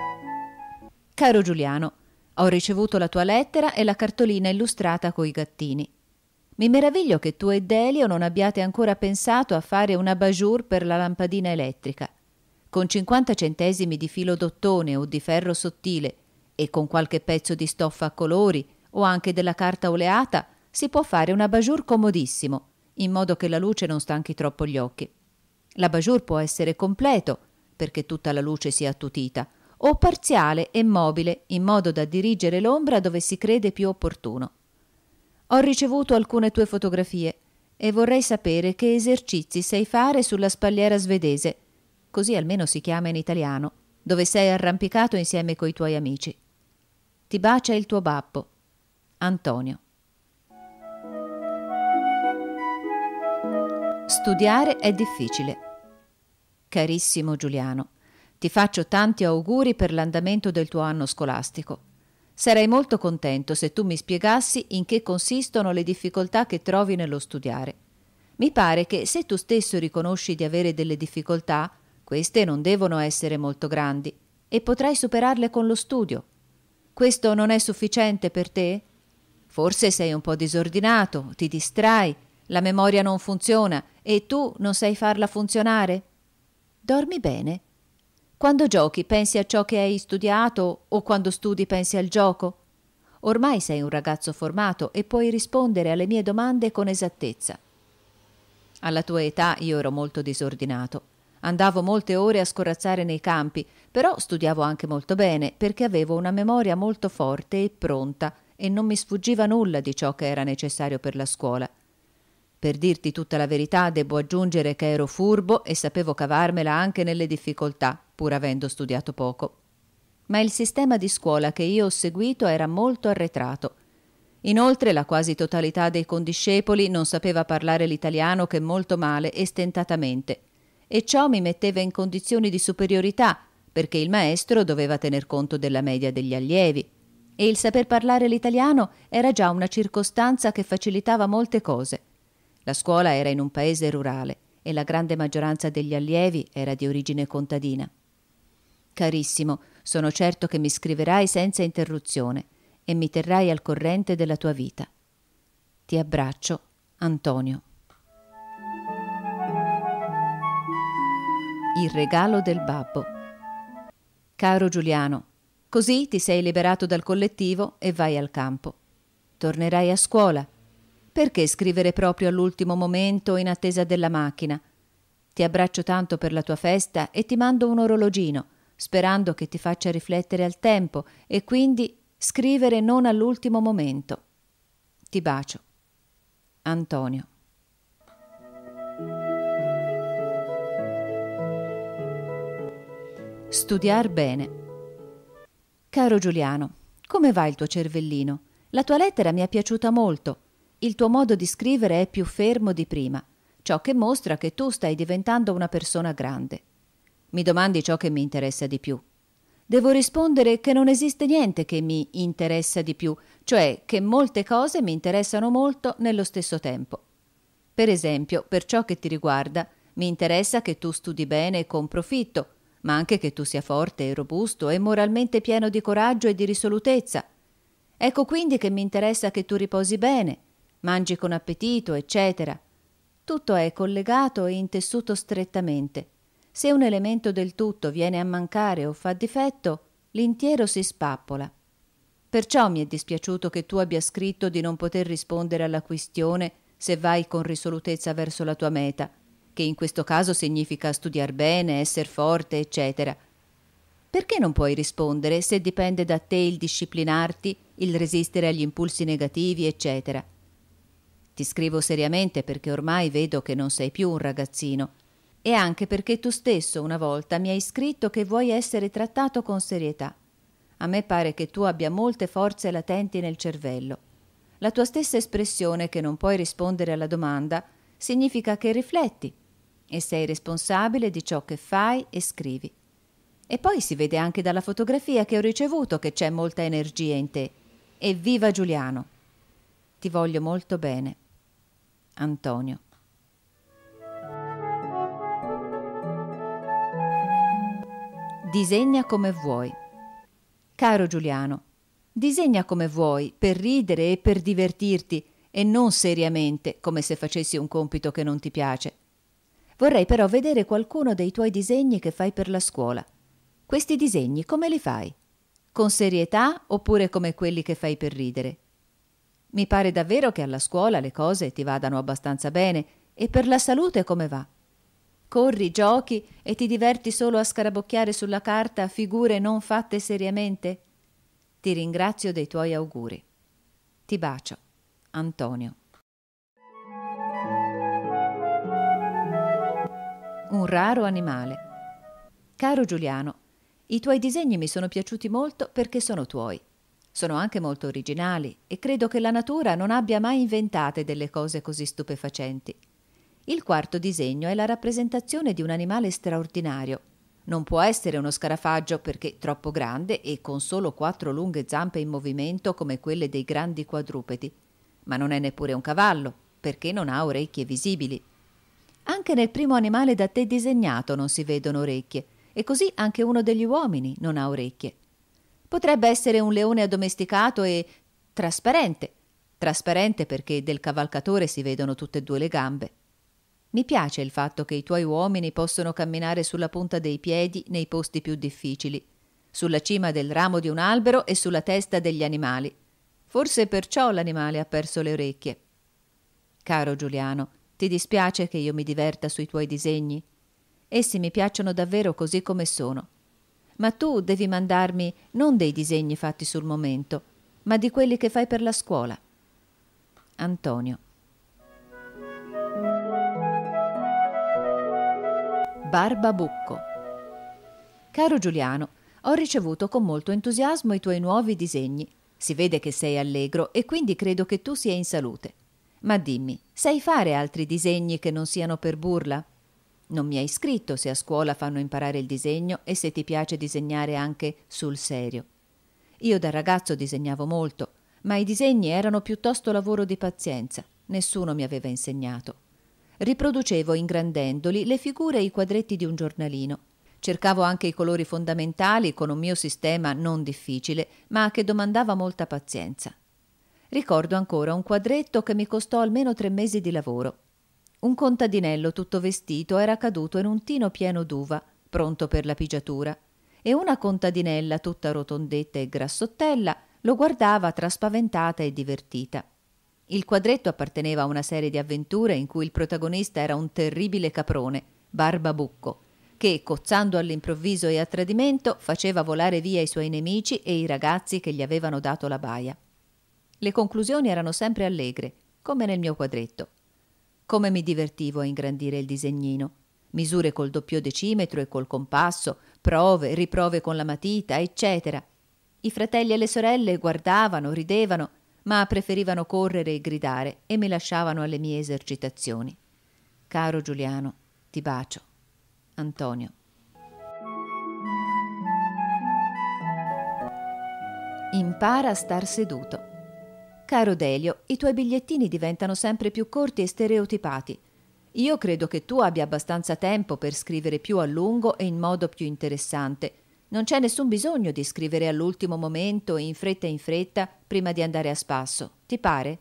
Caro Giuliano, ho ricevuto la tua lettera e la cartolina illustrata coi gattini. Mi meraviglio che tu e Delio non abbiate ancora pensato a fare una Bajour per la lampadina elettrica. Con 50 centesimi di filo d'ottone o di ferro sottile e con qualche pezzo di stoffa a colori o anche della carta oleata si può fare una Bajour comodissimo in modo che la luce non stanchi troppo gli occhi. L'abajur può essere completo, perché tutta la luce sia attutita, o parziale e mobile, in modo da dirigere l'ombra dove si crede più opportuno. Ho ricevuto alcune tue fotografie e vorrei sapere che esercizi sai fare sulla spalliera svedese, così almeno si chiama in italiano, dove sei arrampicato insieme coi tuoi amici. Ti bacia il tuo babbo. Antonio. Studiare è difficile. Carissimo Giuliano, ti faccio tanti auguri per l'andamento del tuo anno scolastico. Sarei molto contento se tu mi spiegassi in che consistono le difficoltà che trovi nello studiare. Mi pare che se tu stesso riconosci di avere delle difficoltà, queste non devono essere molto grandi e potrai superarle con lo studio. Questo non è sufficiente per te? Forse sei un po' disordinato, ti distrai la memoria non funziona e tu non sai farla funzionare? Dormi bene. Quando giochi pensi a ciò che hai studiato o quando studi pensi al gioco? Ormai sei un ragazzo formato e puoi rispondere alle mie domande con esattezza. Alla tua età io ero molto disordinato. Andavo molte ore a scorazzare nei campi, però studiavo anche molto bene perché avevo una memoria molto forte e pronta e non mi sfuggiva nulla di ciò che era necessario per la scuola. Per dirti tutta la verità, devo aggiungere che ero furbo e sapevo cavarmela anche nelle difficoltà, pur avendo studiato poco. Ma il sistema di scuola che io ho seguito era molto arretrato. Inoltre la quasi totalità dei condiscepoli non sapeva parlare l'italiano che molto male e stentatamente, e ciò mi metteva in condizioni di superiorità, perché il maestro doveva tener conto della media degli allievi, e il saper parlare l'italiano era già una circostanza che facilitava molte cose. La scuola era in un paese rurale e la grande maggioranza degli allievi era di origine contadina. Carissimo, sono certo che mi scriverai senza interruzione e mi terrai al corrente della tua vita. Ti abbraccio, Antonio. Il regalo del babbo. Caro Giuliano, così ti sei liberato dal collettivo e vai al campo. Tornerai a scuola perché scrivere proprio all'ultimo momento in attesa della macchina? Ti abbraccio tanto per la tua festa e ti mando un orologino, sperando che ti faccia riflettere al tempo e quindi scrivere non all'ultimo momento. Ti bacio. Antonio. Studiar bene. Caro Giuliano, come va il tuo cervellino? La tua lettera mi è piaciuta molto. Il tuo modo di scrivere è più fermo di prima, ciò che mostra che tu stai diventando una persona grande. Mi domandi ciò che mi interessa di più. Devo rispondere che non esiste niente che mi interessa di più, cioè che molte cose mi interessano molto nello stesso tempo. Per esempio, per ciò che ti riguarda, mi interessa che tu studi bene e con profitto, ma anche che tu sia forte e robusto e moralmente pieno di coraggio e di risolutezza. Ecco quindi che mi interessa che tu riposi bene, mangi con appetito, eccetera. Tutto è collegato e intessuto strettamente. Se un elemento del tutto viene a mancare o fa difetto, l'intiero si spappola. Perciò mi è dispiaciuto che tu abbia scritto di non poter rispondere alla questione se vai con risolutezza verso la tua meta, che in questo caso significa studiar bene, essere forte, eccetera. Perché non puoi rispondere se dipende da te il disciplinarti, il resistere agli impulsi negativi, eccetera? Ti scrivo seriamente perché ormai vedo che non sei più un ragazzino e anche perché tu stesso una volta mi hai scritto che vuoi essere trattato con serietà. A me pare che tu abbia molte forze latenti nel cervello. La tua stessa espressione che non puoi rispondere alla domanda significa che rifletti e sei responsabile di ciò che fai e scrivi. E poi si vede anche dalla fotografia che ho ricevuto che c'è molta energia in te. Evviva Giuliano! Ti voglio molto bene. Antonio. Disegna come vuoi. Caro Giuliano, disegna come vuoi, per ridere e per divertirti, e non seriamente, come se facessi un compito che non ti piace. Vorrei però vedere qualcuno dei tuoi disegni che fai per la scuola. Questi disegni come li fai? Con serietà oppure come quelli che fai per ridere? Mi pare davvero che alla scuola le cose ti vadano abbastanza bene. E per la salute come va? Corri, giochi e ti diverti solo a scarabocchiare sulla carta figure non fatte seriamente? Ti ringrazio dei tuoi auguri. Ti bacio. Antonio. Un raro animale. Caro Giuliano, i tuoi disegni mi sono piaciuti molto perché sono tuoi. Sono anche molto originali e credo che la natura non abbia mai inventate delle cose così stupefacenti. Il quarto disegno è la rappresentazione di un animale straordinario. Non può essere uno scarafaggio perché troppo grande e con solo quattro lunghe zampe in movimento come quelle dei grandi quadrupedi. Ma non è neppure un cavallo, perché non ha orecchie visibili. Anche nel primo animale da te disegnato non si vedono orecchie, e così anche uno degli uomini non ha orecchie. Potrebbe essere un leone addomesticato e trasparente. Trasparente perché del cavalcatore si vedono tutte e due le gambe. Mi piace il fatto che i tuoi uomini possono camminare sulla punta dei piedi nei posti più difficili, sulla cima del ramo di un albero e sulla testa degli animali. Forse perciò l'animale ha perso le orecchie. Caro Giuliano, ti dispiace che io mi diverta sui tuoi disegni? Essi mi piacciono davvero così come sono ma tu devi mandarmi non dei disegni fatti sul momento, ma di quelli che fai per la scuola. Antonio. Barbabucco. Caro Giuliano, ho ricevuto con molto entusiasmo i tuoi nuovi disegni. Si vede che sei allegro e quindi credo che tu sia in salute. Ma dimmi, sai fare altri disegni che non siano per burla? Non mi hai scritto se a scuola fanno imparare il disegno e se ti piace disegnare anche sul serio. Io da ragazzo disegnavo molto, ma i disegni erano piuttosto lavoro di pazienza, nessuno mi aveva insegnato. Riproducevo ingrandendoli le figure e i quadretti di un giornalino. Cercavo anche i colori fondamentali con un mio sistema non difficile, ma che domandava molta pazienza. Ricordo ancora un quadretto che mi costò almeno tre mesi di lavoro. Un contadinello tutto vestito era caduto in un tino pieno d'uva, pronto per la pigiatura, e una contadinella tutta rotondetta e grassottella lo guardava tra spaventata e divertita. Il quadretto apparteneva a una serie di avventure in cui il protagonista era un terribile caprone, Barbabucco, che, cozzando all'improvviso e a tradimento, faceva volare via i suoi nemici e i ragazzi che gli avevano dato la baia. Le conclusioni erano sempre allegre, come nel mio quadretto. Come mi divertivo a ingrandire il disegnino. Misure col doppio decimetro e col compasso, prove, riprove con la matita, eccetera. I fratelli e le sorelle guardavano, ridevano, ma preferivano correre e gridare e mi lasciavano alle mie esercitazioni. Caro Giuliano, ti bacio. Antonio. Impara a star seduto. Caro Delio, i tuoi bigliettini diventano sempre più corti e stereotipati. Io credo che tu abbia abbastanza tempo per scrivere più a lungo e in modo più interessante. Non c'è nessun bisogno di scrivere all'ultimo momento in fretta in fretta prima di andare a spasso. Ti pare?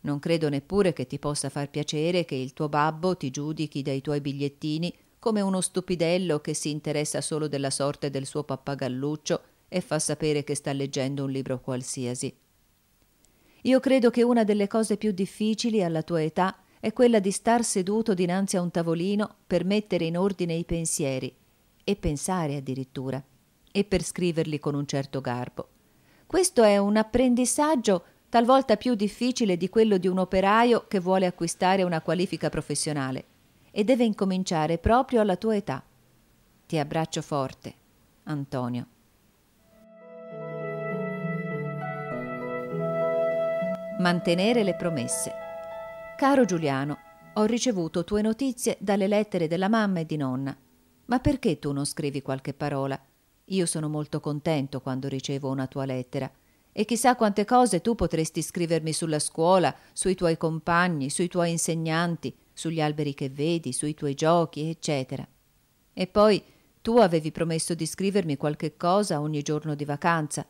Non credo neppure che ti possa far piacere che il tuo babbo ti giudichi dai tuoi bigliettini come uno stupidello che si interessa solo della sorte del suo pappagalluccio e fa sapere che sta leggendo un libro qualsiasi. Io credo che una delle cose più difficili alla tua età è quella di star seduto dinanzi a un tavolino per mettere in ordine i pensieri e pensare addirittura e per scriverli con un certo garbo. Questo è un apprendistaggio talvolta più difficile di quello di un operaio che vuole acquistare una qualifica professionale e deve incominciare proprio alla tua età. Ti abbraccio forte, Antonio. Mantenere le promesse. Caro Giuliano, ho ricevuto tue notizie dalle lettere della mamma e di nonna. Ma perché tu non scrivi qualche parola? Io sono molto contento quando ricevo una tua lettera. E chissà quante cose tu potresti scrivermi sulla scuola, sui tuoi compagni, sui tuoi insegnanti, sugli alberi che vedi, sui tuoi giochi, eccetera. E poi tu avevi promesso di scrivermi qualche cosa ogni giorno di vacanza.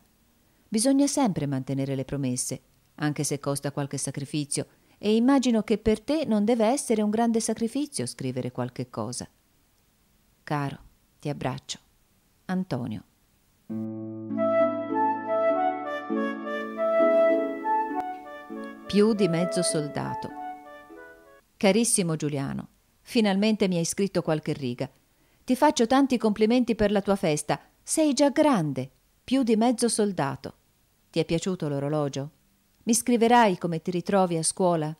Bisogna sempre mantenere le promesse anche se costa qualche sacrificio, e immagino che per te non deve essere un grande sacrificio scrivere qualche cosa. Caro, ti abbraccio. Antonio. Più di mezzo soldato. Carissimo Giuliano, finalmente mi hai scritto qualche riga. Ti faccio tanti complimenti per la tua festa. Sei già grande, più di mezzo soldato. Ti è piaciuto l'orologio? Mi scriverai come ti ritrovi a scuola.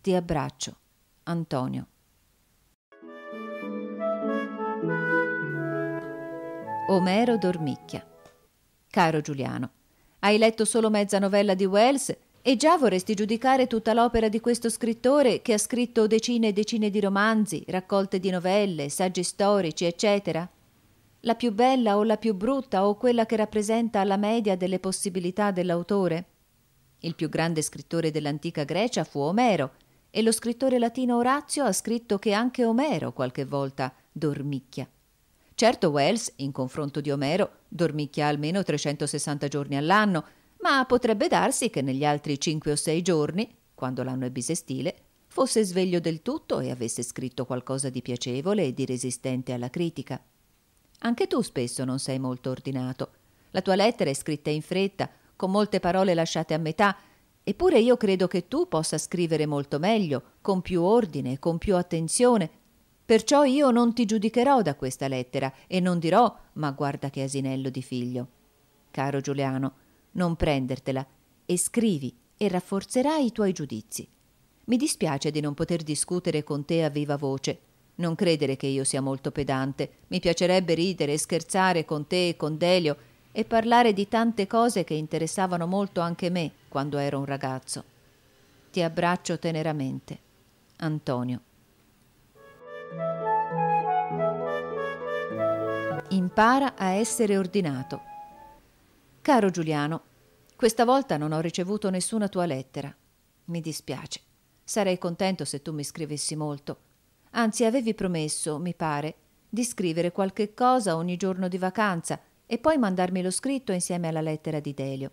Ti abbraccio, Antonio. Omero dormicchia. Caro Giuliano, hai letto solo mezza novella di Wells e già vorresti giudicare tutta l'opera di questo scrittore che ha scritto decine e decine di romanzi, raccolte di novelle, saggi storici, eccetera? La più bella o la più brutta o quella che rappresenta la media delle possibilità dell'autore? Il più grande scrittore dell'antica Grecia fu Omero e lo scrittore latino Orazio ha scritto che anche Omero qualche volta dormicchia. Certo Wells, in confronto di Omero, dormicchia almeno 360 giorni all'anno, ma potrebbe darsi che negli altri 5 o 6 giorni, quando l'anno è bisestile, fosse sveglio del tutto e avesse scritto qualcosa di piacevole e di resistente alla critica. Anche tu spesso non sei molto ordinato. La tua lettera è scritta in fretta con molte parole lasciate a metà, eppure io credo che tu possa scrivere molto meglio, con più ordine, con più attenzione. Perciò io non ti giudicherò da questa lettera e non dirò ma guarda che asinello di figlio. Caro Giuliano, non prendertela e scrivi e rafforzerai i tuoi giudizi. Mi dispiace di non poter discutere con te a viva voce. Non credere che io sia molto pedante. Mi piacerebbe ridere e scherzare con te e con Delio e parlare di tante cose che interessavano molto anche me quando ero un ragazzo. Ti abbraccio teneramente. Antonio. Impara a essere ordinato. Caro Giuliano, questa volta non ho ricevuto nessuna tua lettera. Mi dispiace. Sarei contento se tu mi scrivessi molto. Anzi, avevi promesso, mi pare, di scrivere qualche cosa ogni giorno di vacanza e poi mandarmelo scritto insieme alla lettera di Delio.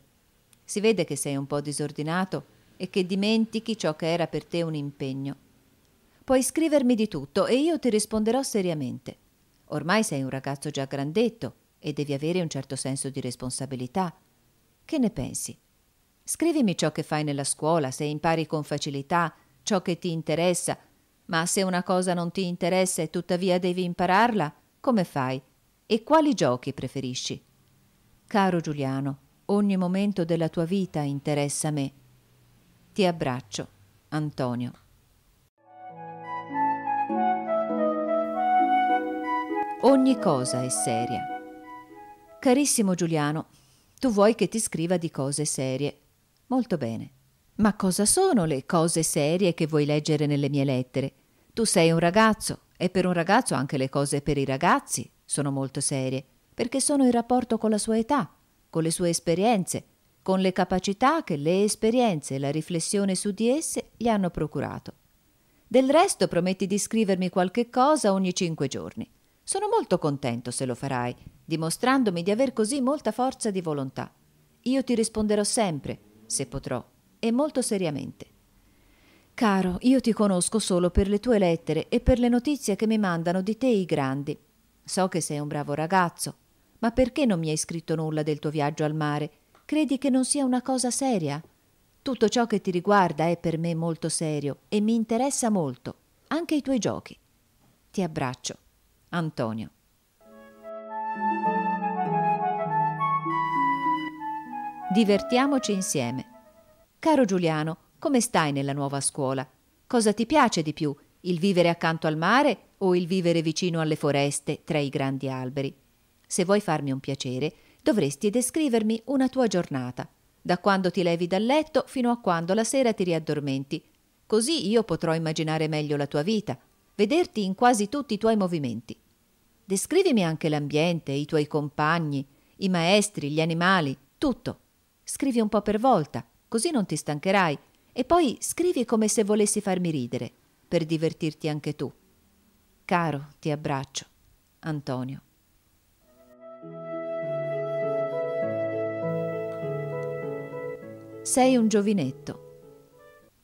Si vede che sei un po' disordinato e che dimentichi ciò che era per te un impegno. Puoi scrivermi di tutto e io ti risponderò seriamente. Ormai sei un ragazzo già grandetto e devi avere un certo senso di responsabilità. Che ne pensi? Scrivimi ciò che fai nella scuola, se impari con facilità, ciò che ti interessa, ma se una cosa non ti interessa e tuttavia devi impararla, come fai? e quali giochi preferisci? Caro Giuliano, ogni momento della tua vita interessa a me. Ti abbraccio, Antonio. Ogni cosa è seria. Carissimo Giuliano, tu vuoi che ti scriva di cose serie. Molto bene. Ma cosa sono le cose serie che vuoi leggere nelle mie lettere? Tu sei un ragazzo e per un ragazzo anche le cose per i ragazzi sono molto serie, perché sono in rapporto con la sua età, con le sue esperienze, con le capacità che le esperienze e la riflessione su di esse gli hanno procurato. Del resto prometti di scrivermi qualche cosa ogni cinque giorni. Sono molto contento se lo farai, dimostrandomi di aver così molta forza di volontà. Io ti risponderò sempre, se potrò, e molto seriamente. Caro, io ti conosco solo per le tue lettere e per le notizie che mi mandano di te i grandi, So che sei un bravo ragazzo, ma perché non mi hai scritto nulla del tuo viaggio al mare? Credi che non sia una cosa seria? Tutto ciò che ti riguarda è per me molto serio e mi interessa molto, anche i tuoi giochi. Ti abbraccio. Antonio. Divertiamoci insieme. Caro Giuliano, come stai nella nuova scuola? Cosa ti piace di più, il vivere accanto al mare o il vivere vicino alle foreste tra i grandi alberi. Se vuoi farmi un piacere, dovresti descrivermi una tua giornata, da quando ti levi dal letto fino a quando la sera ti riaddormenti. Così io potrò immaginare meglio la tua vita, vederti in quasi tutti i tuoi movimenti. Descrivimi anche l'ambiente, i tuoi compagni, i maestri, gli animali, tutto. Scrivi un po' per volta, così non ti stancherai, e poi scrivi come se volessi farmi ridere, per divertirti anche tu. Caro, ti abbraccio. Antonio. Sei un giovinetto.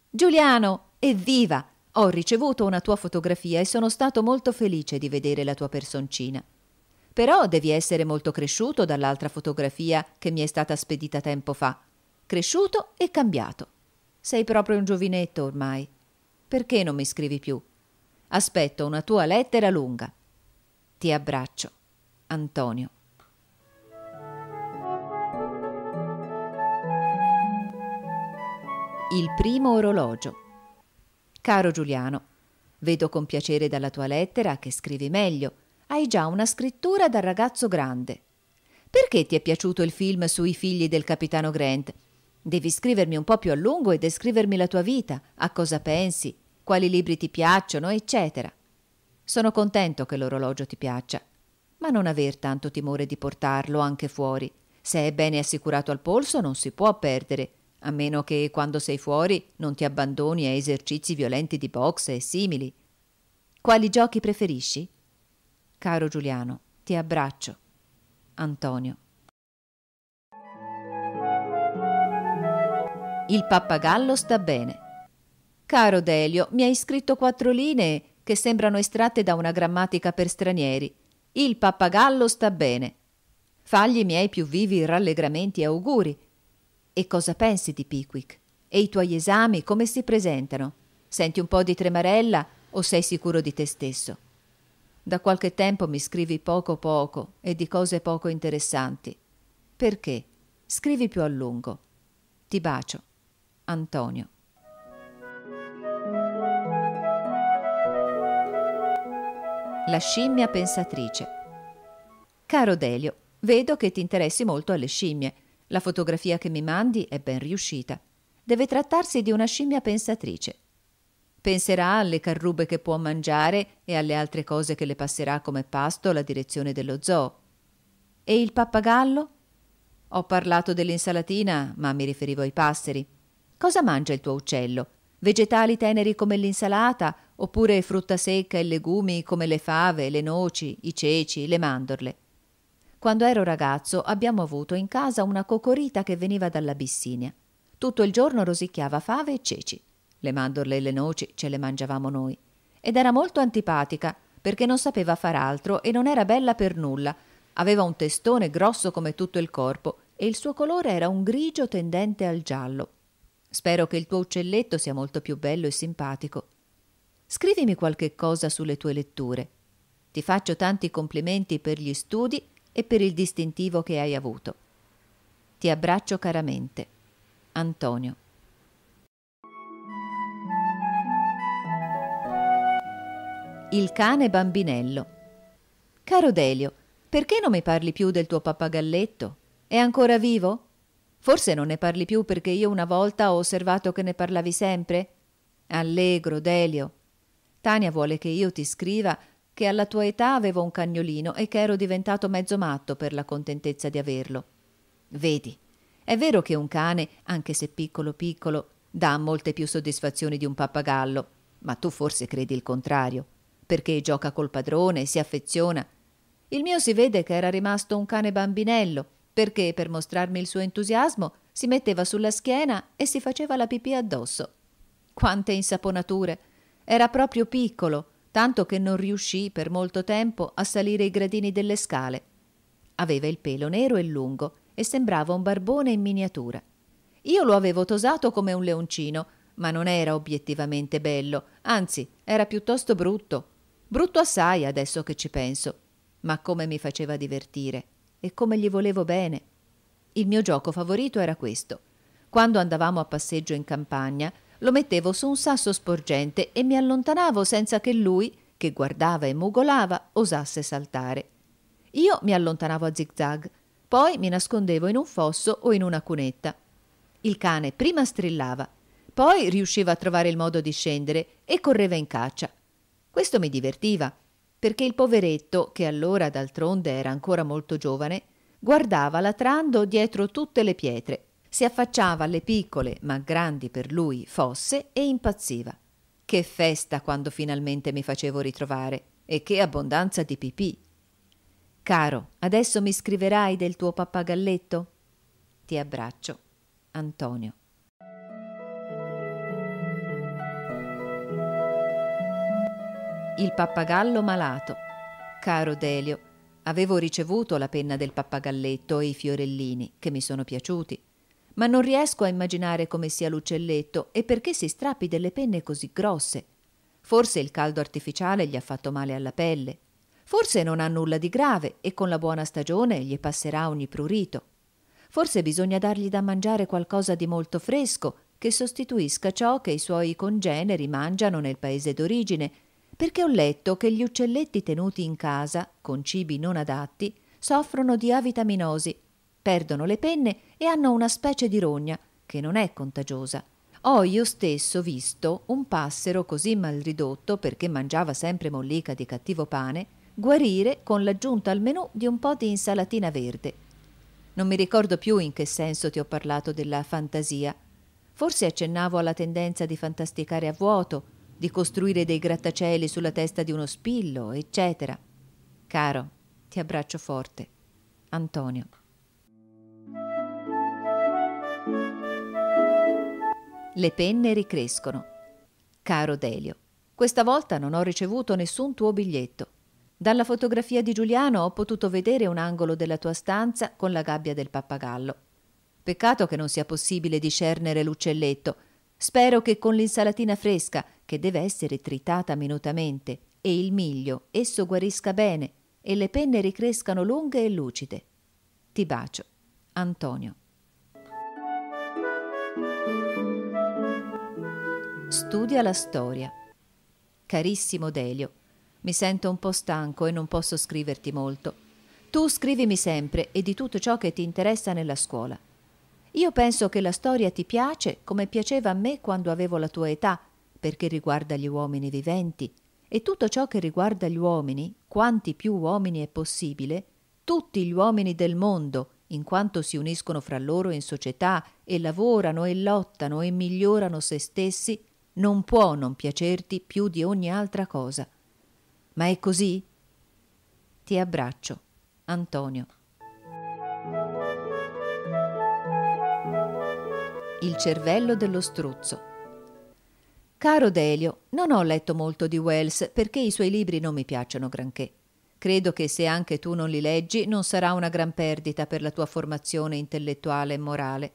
Giuliano, evviva! Ho ricevuto una tua fotografia e sono stato molto felice di vedere la tua personcina. Però devi essere molto cresciuto dall'altra fotografia che mi è stata spedita tempo fa. Cresciuto e cambiato. Sei proprio un giovinetto ormai. Perché non mi scrivi più? Aspetto una tua lettera lunga. Ti abbraccio, Antonio. Il primo orologio. Caro Giuliano, vedo con piacere dalla tua lettera che scrivi meglio. Hai già una scrittura da ragazzo grande. Perché ti è piaciuto il film sui figli del capitano Grant? Devi scrivermi un po' più a lungo e descrivermi la tua vita, a cosa pensi, quali libri ti piacciono, eccetera. Sono contento che l'orologio ti piaccia, ma non aver tanto timore di portarlo anche fuori. Se è bene assicurato al polso non si può perdere, a meno che quando sei fuori non ti abbandoni a esercizi violenti di boxe e simili. Quali giochi preferisci? Caro Giuliano, ti abbraccio. Antonio. Il pappagallo sta bene. Caro Delio, mi hai scritto quattro linee che sembrano estratte da una grammatica per stranieri. Il pappagallo sta bene. Fagli i miei più vivi rallegramenti e auguri. E cosa pensi di Pickwick? E i tuoi esami come si presentano? Senti un po' di tremarella o sei sicuro di te stesso? Da qualche tempo mi scrivi poco poco e di cose poco interessanti. Perché? Scrivi più a lungo. Ti bacio. Antonio. La scimmia pensatrice. Caro Delio, vedo che ti interessi molto alle scimmie. La fotografia che mi mandi è ben riuscita. Deve trattarsi di una scimmia pensatrice. Penserà alle carrube che può mangiare e alle altre cose che le passerà come pasto la direzione dello zoo. E il pappagallo? Ho parlato dell'insalatina, ma mi riferivo ai passeri. Cosa mangia il tuo uccello? vegetali teneri come l'insalata, oppure frutta secca e legumi come le fave, le noci, i ceci, le mandorle. Quando ero ragazzo abbiamo avuto in casa una cocorita che veniva dall'Abissinia. Tutto il giorno rosicchiava fave e ceci. Le mandorle e le noci ce le mangiavamo noi. Ed era molto antipatica, perché non sapeva far altro e non era bella per nulla. Aveva un testone grosso come tutto il corpo e il suo colore era un grigio tendente al giallo. Spero che il tuo uccelletto sia molto più bello e simpatico. Scrivimi qualche cosa sulle tue letture. Ti faccio tanti complimenti per gli studi e per il distintivo che hai avuto. Ti abbraccio caramente. Antonio. Il cane bambinello. Caro Delio, perché non mi parli più del tuo pappagalletto? È ancora vivo? Forse non ne parli più perché io una volta ho osservato che ne parlavi sempre? Allegro, Delio. Tania vuole che io ti scriva che alla tua età avevo un cagnolino e che ero diventato mezzo matto per la contentezza di averlo. Vedi, è vero che un cane, anche se piccolo piccolo, dà molte più soddisfazioni di un pappagallo, ma tu forse credi il contrario, perché gioca col padrone, si affeziona. Il mio si vede che era rimasto un cane bambinello, perché per mostrarmi il suo entusiasmo si metteva sulla schiena e si faceva la pipì addosso. Quante insaponature! Era proprio piccolo, tanto che non riuscì per molto tempo a salire i gradini delle scale. Aveva il pelo nero e lungo e sembrava un barbone in miniatura. Io lo avevo tosato come un leoncino, ma non era obiettivamente bello, anzi era piuttosto brutto. Brutto assai adesso che ci penso. Ma come mi faceva divertire! e come gli volevo bene. Il mio gioco favorito era questo. Quando andavamo a passeggio in campagna, lo mettevo su un sasso sporgente e mi allontanavo senza che lui, che guardava e mugolava, osasse saltare. Io mi allontanavo a zigzag, poi mi nascondevo in un fosso o in una cunetta. Il cane prima strillava, poi riusciva a trovare il modo di scendere e correva in caccia. Questo mi divertiva perché il poveretto, che allora d'altronde era ancora molto giovane, guardava latrando dietro tutte le pietre, si affacciava alle piccole ma grandi per lui fosse e impazziva. Che festa quando finalmente mi facevo ritrovare e che abbondanza di pipì. Caro, adesso mi scriverai del tuo pappagalletto? Ti abbraccio. Antonio. Il pappagallo malato. Caro Delio, avevo ricevuto la penna del pappagalletto e i fiorellini, che mi sono piaciuti, ma non riesco a immaginare come sia l'uccelletto e perché si strappi delle penne così grosse. Forse il caldo artificiale gli ha fatto male alla pelle. Forse non ha nulla di grave e con la buona stagione gli passerà ogni prurito. Forse bisogna dargli da mangiare qualcosa di molto fresco che sostituisca ciò che i suoi congeneri mangiano nel paese d'origine perché ho letto che gli uccelletti tenuti in casa, con cibi non adatti, soffrono di avitaminosi, perdono le penne e hanno una specie di rogna, che non è contagiosa. Ho io stesso visto un passero così mal ridotto perché mangiava sempre mollica di cattivo pane, guarire con l'aggiunta al menù di un po' di insalatina verde. Non mi ricordo più in che senso ti ho parlato della fantasia. Forse accennavo alla tendenza di fantasticare a vuoto, di costruire dei grattacieli sulla testa di uno spillo, eccetera. Caro, ti abbraccio forte. Antonio. Le penne ricrescono. Caro Delio, questa volta non ho ricevuto nessun tuo biglietto. Dalla fotografia di Giuliano ho potuto vedere un angolo della tua stanza con la gabbia del pappagallo. Peccato che non sia possibile discernere l'uccelletto, Spero che con l'insalatina fresca, che deve essere tritata minutamente, e il miglio, esso guarisca bene e le penne ricrescano lunghe e lucide. Ti bacio. Antonio. Studia la storia. Carissimo Delio, mi sento un po' stanco e non posso scriverti molto. Tu scrivimi sempre e di tutto ciò che ti interessa nella scuola. Io penso che la storia ti piace come piaceva a me quando avevo la tua età, perché riguarda gli uomini viventi, e tutto ciò che riguarda gli uomini, quanti più uomini è possibile, tutti gli uomini del mondo, in quanto si uniscono fra loro in società e lavorano e lottano e migliorano se stessi, non può non piacerti più di ogni altra cosa. Ma è così? Ti abbraccio, Antonio. Il cervello dello struzzo. Caro Delio, non ho letto molto di Wells perché i suoi libri non mi piacciono granché. Credo che se anche tu non li leggi non sarà una gran perdita per la tua formazione intellettuale e morale.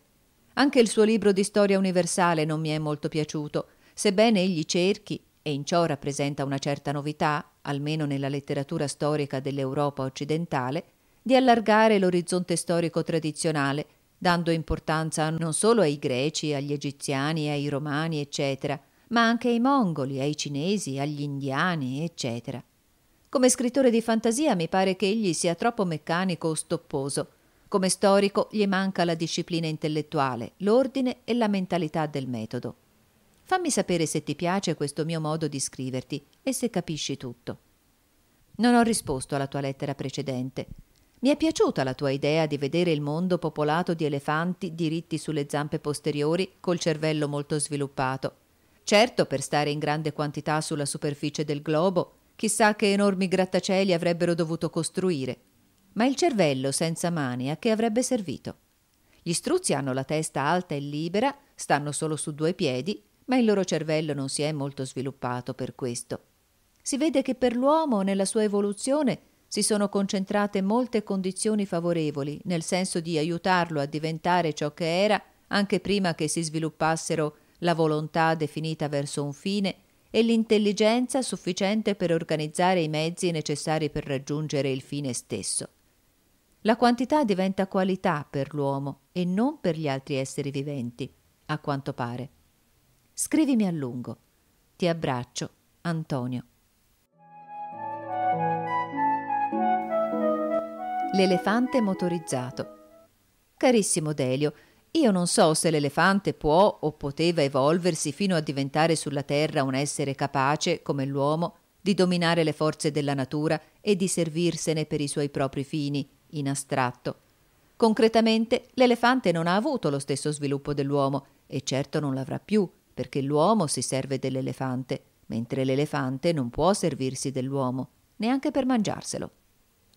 Anche il suo libro di storia universale non mi è molto piaciuto, sebbene egli cerchi, e in ciò rappresenta una certa novità, almeno nella letteratura storica dell'Europa occidentale, di allargare l'orizzonte storico tradizionale dando importanza non solo ai greci, agli egiziani, ai romani, eccetera, ma anche ai mongoli, ai cinesi, agli indiani, eccetera. Come scrittore di fantasia mi pare che egli sia troppo meccanico o stopposo. Come storico gli manca la disciplina intellettuale, l'ordine e la mentalità del metodo. Fammi sapere se ti piace questo mio modo di scriverti e se capisci tutto. Non ho risposto alla tua lettera precedente. Mi è piaciuta la tua idea di vedere il mondo popolato di elefanti diritti sulle zampe posteriori col cervello molto sviluppato. Certo, per stare in grande quantità sulla superficie del globo, chissà che enormi grattacieli avrebbero dovuto costruire. Ma il cervello senza mani a che avrebbe servito? Gli struzzi hanno la testa alta e libera, stanno solo su due piedi, ma il loro cervello non si è molto sviluppato per questo. Si vede che per l'uomo nella sua evoluzione si sono concentrate molte condizioni favorevoli, nel senso di aiutarlo a diventare ciò che era anche prima che si sviluppassero la volontà definita verso un fine e l'intelligenza sufficiente per organizzare i mezzi necessari per raggiungere il fine stesso. La quantità diventa qualità per l'uomo e non per gli altri esseri viventi, a quanto pare. Scrivimi a lungo. Ti abbraccio, Antonio. L'elefante motorizzato. Carissimo Delio, io non so se l'elefante può o poteva evolversi fino a diventare sulla Terra un essere capace, come l'uomo, di dominare le forze della natura e di servirsene per i suoi propri fini, in astratto. Concretamente, l'elefante non ha avuto lo stesso sviluppo dell'uomo e certo non l'avrà più, perché l'uomo si serve dell'elefante, mentre l'elefante non può servirsi dell'uomo, neanche per mangiarselo.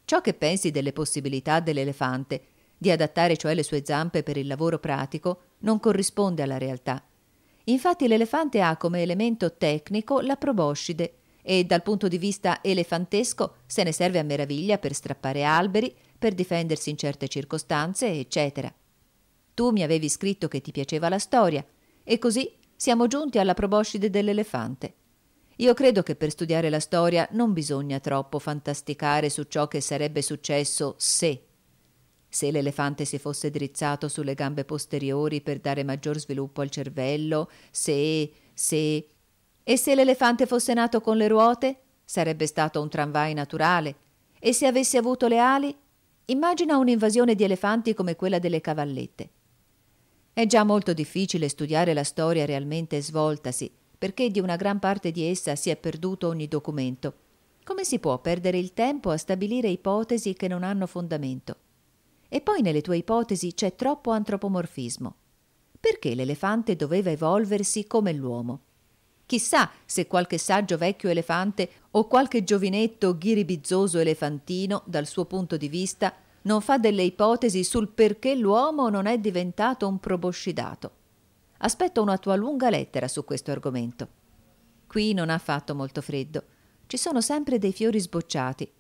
Ciò che pensi delle possibilità dell'elefante, di adattare cioè le sue zampe per il lavoro pratico, non corrisponde alla realtà. Infatti l'elefante ha come elemento tecnico la proboscide e dal punto di vista elefantesco se ne serve a meraviglia per strappare alberi, per difendersi in certe circostanze, eccetera. Tu mi avevi scritto che ti piaceva la storia e così siamo giunti alla proboscide dell'elefante. Io credo che per studiare la storia non bisogna troppo fantasticare su ciò che sarebbe successo se. Se l'elefante si fosse drizzato sulle gambe posteriori per dare maggior sviluppo al cervello, se, se. E se l'elefante fosse nato con le ruote? Sarebbe stato un tramvai naturale. E se avesse avuto le ali? Immagina un'invasione di elefanti come quella delle cavallette. È già molto difficile studiare la storia realmente svoltasi perché di una gran parte di essa si è perduto ogni documento. Come si può perdere il tempo a stabilire ipotesi che non hanno fondamento? E poi nelle tue ipotesi c'è troppo antropomorfismo. Perché l'elefante doveva evolversi come l'uomo? Chissà se qualche saggio vecchio elefante o qualche giovinetto ghiribizzoso elefantino, dal suo punto di vista, non fa delle ipotesi sul perché l'uomo non è diventato un proboscidato. Aspetto una tua lunga lettera su questo argomento. Qui non ha fatto molto freddo. Ci sono sempre dei fiori sbocciati.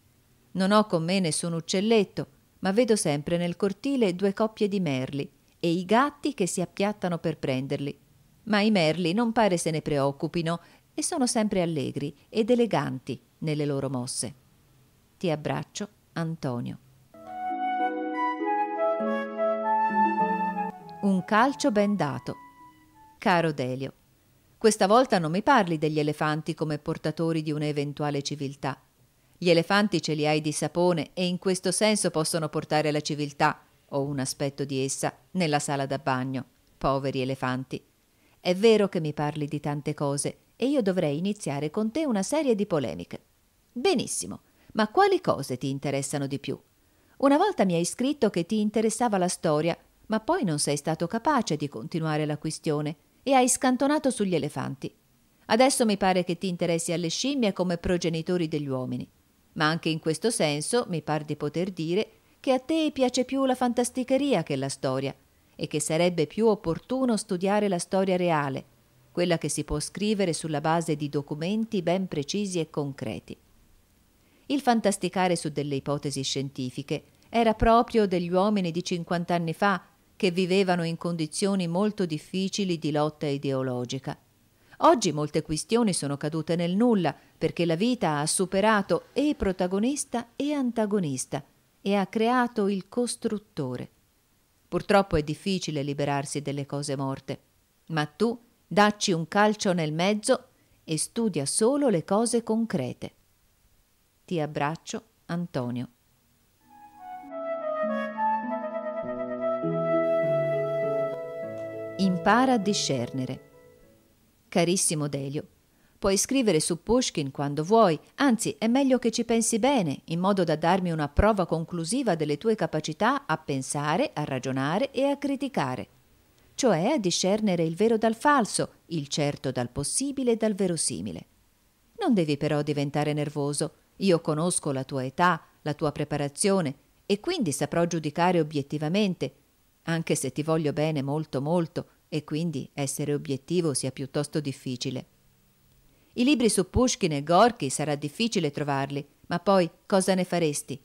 Non ho con me nessun uccelletto, ma vedo sempre nel cortile due coppie di merli e i gatti che si appiattano per prenderli. Ma i merli non pare se ne preoccupino e sono sempre allegri ed eleganti nelle loro mosse. Ti abbraccio, Antonio. Un calcio ben dato. Caro Delio, questa volta non mi parli degli elefanti come portatori di un'eventuale civiltà. Gli elefanti ce li hai di sapone e in questo senso possono portare la civiltà, o un aspetto di essa, nella sala da bagno. Poveri elefanti. È vero che mi parli di tante cose e io dovrei iniziare con te una serie di polemiche. Benissimo, ma quali cose ti interessano di più? Una volta mi hai scritto che ti interessava la storia, ma poi non sei stato capace di continuare la questione e hai scantonato sugli elefanti. Adesso mi pare che ti interessi alle scimmie come progenitori degli uomini. Ma anche in questo senso mi par di poter dire che a te piace più la fantasticheria che la storia e che sarebbe più opportuno studiare la storia reale, quella che si può scrivere sulla base di documenti ben precisi e concreti. Il fantasticare su delle ipotesi scientifiche era proprio degli uomini di 50 anni fa che vivevano in condizioni molto difficili di lotta ideologica. Oggi molte questioni sono cadute nel nulla perché la vita ha superato e protagonista e antagonista e ha creato il costruttore. Purtroppo è difficile liberarsi delle cose morte, ma tu dacci un calcio nel mezzo e studia solo le cose concrete. Ti abbraccio, Antonio. Impara a discernere. Carissimo Delio, puoi scrivere su Pushkin quando vuoi, anzi è meglio che ci pensi bene, in modo da darmi una prova conclusiva delle tue capacità a pensare, a ragionare e a criticare, cioè a discernere il vero dal falso, il certo dal possibile e dal verosimile. Non devi però diventare nervoso, io conosco la tua età, la tua preparazione e quindi saprò giudicare obiettivamente anche se ti voglio bene molto molto e quindi essere obiettivo sia piuttosto difficile. I libri su Pushkin e Gorky sarà difficile trovarli, ma poi cosa ne faresti?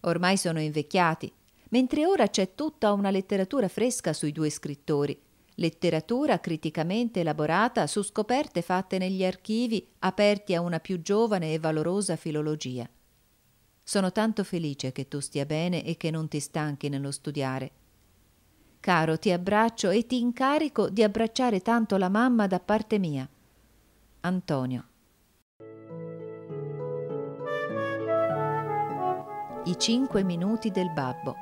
Ormai sono invecchiati, mentre ora c'è tutta una letteratura fresca sui due scrittori, letteratura criticamente elaborata su scoperte fatte negli archivi aperti a una più giovane e valorosa filologia. Sono tanto felice che tu stia bene e che non ti stanchi nello studiare. Caro, ti abbraccio e ti incarico di abbracciare tanto la mamma da parte mia. Antonio. I cinque minuti del babbo.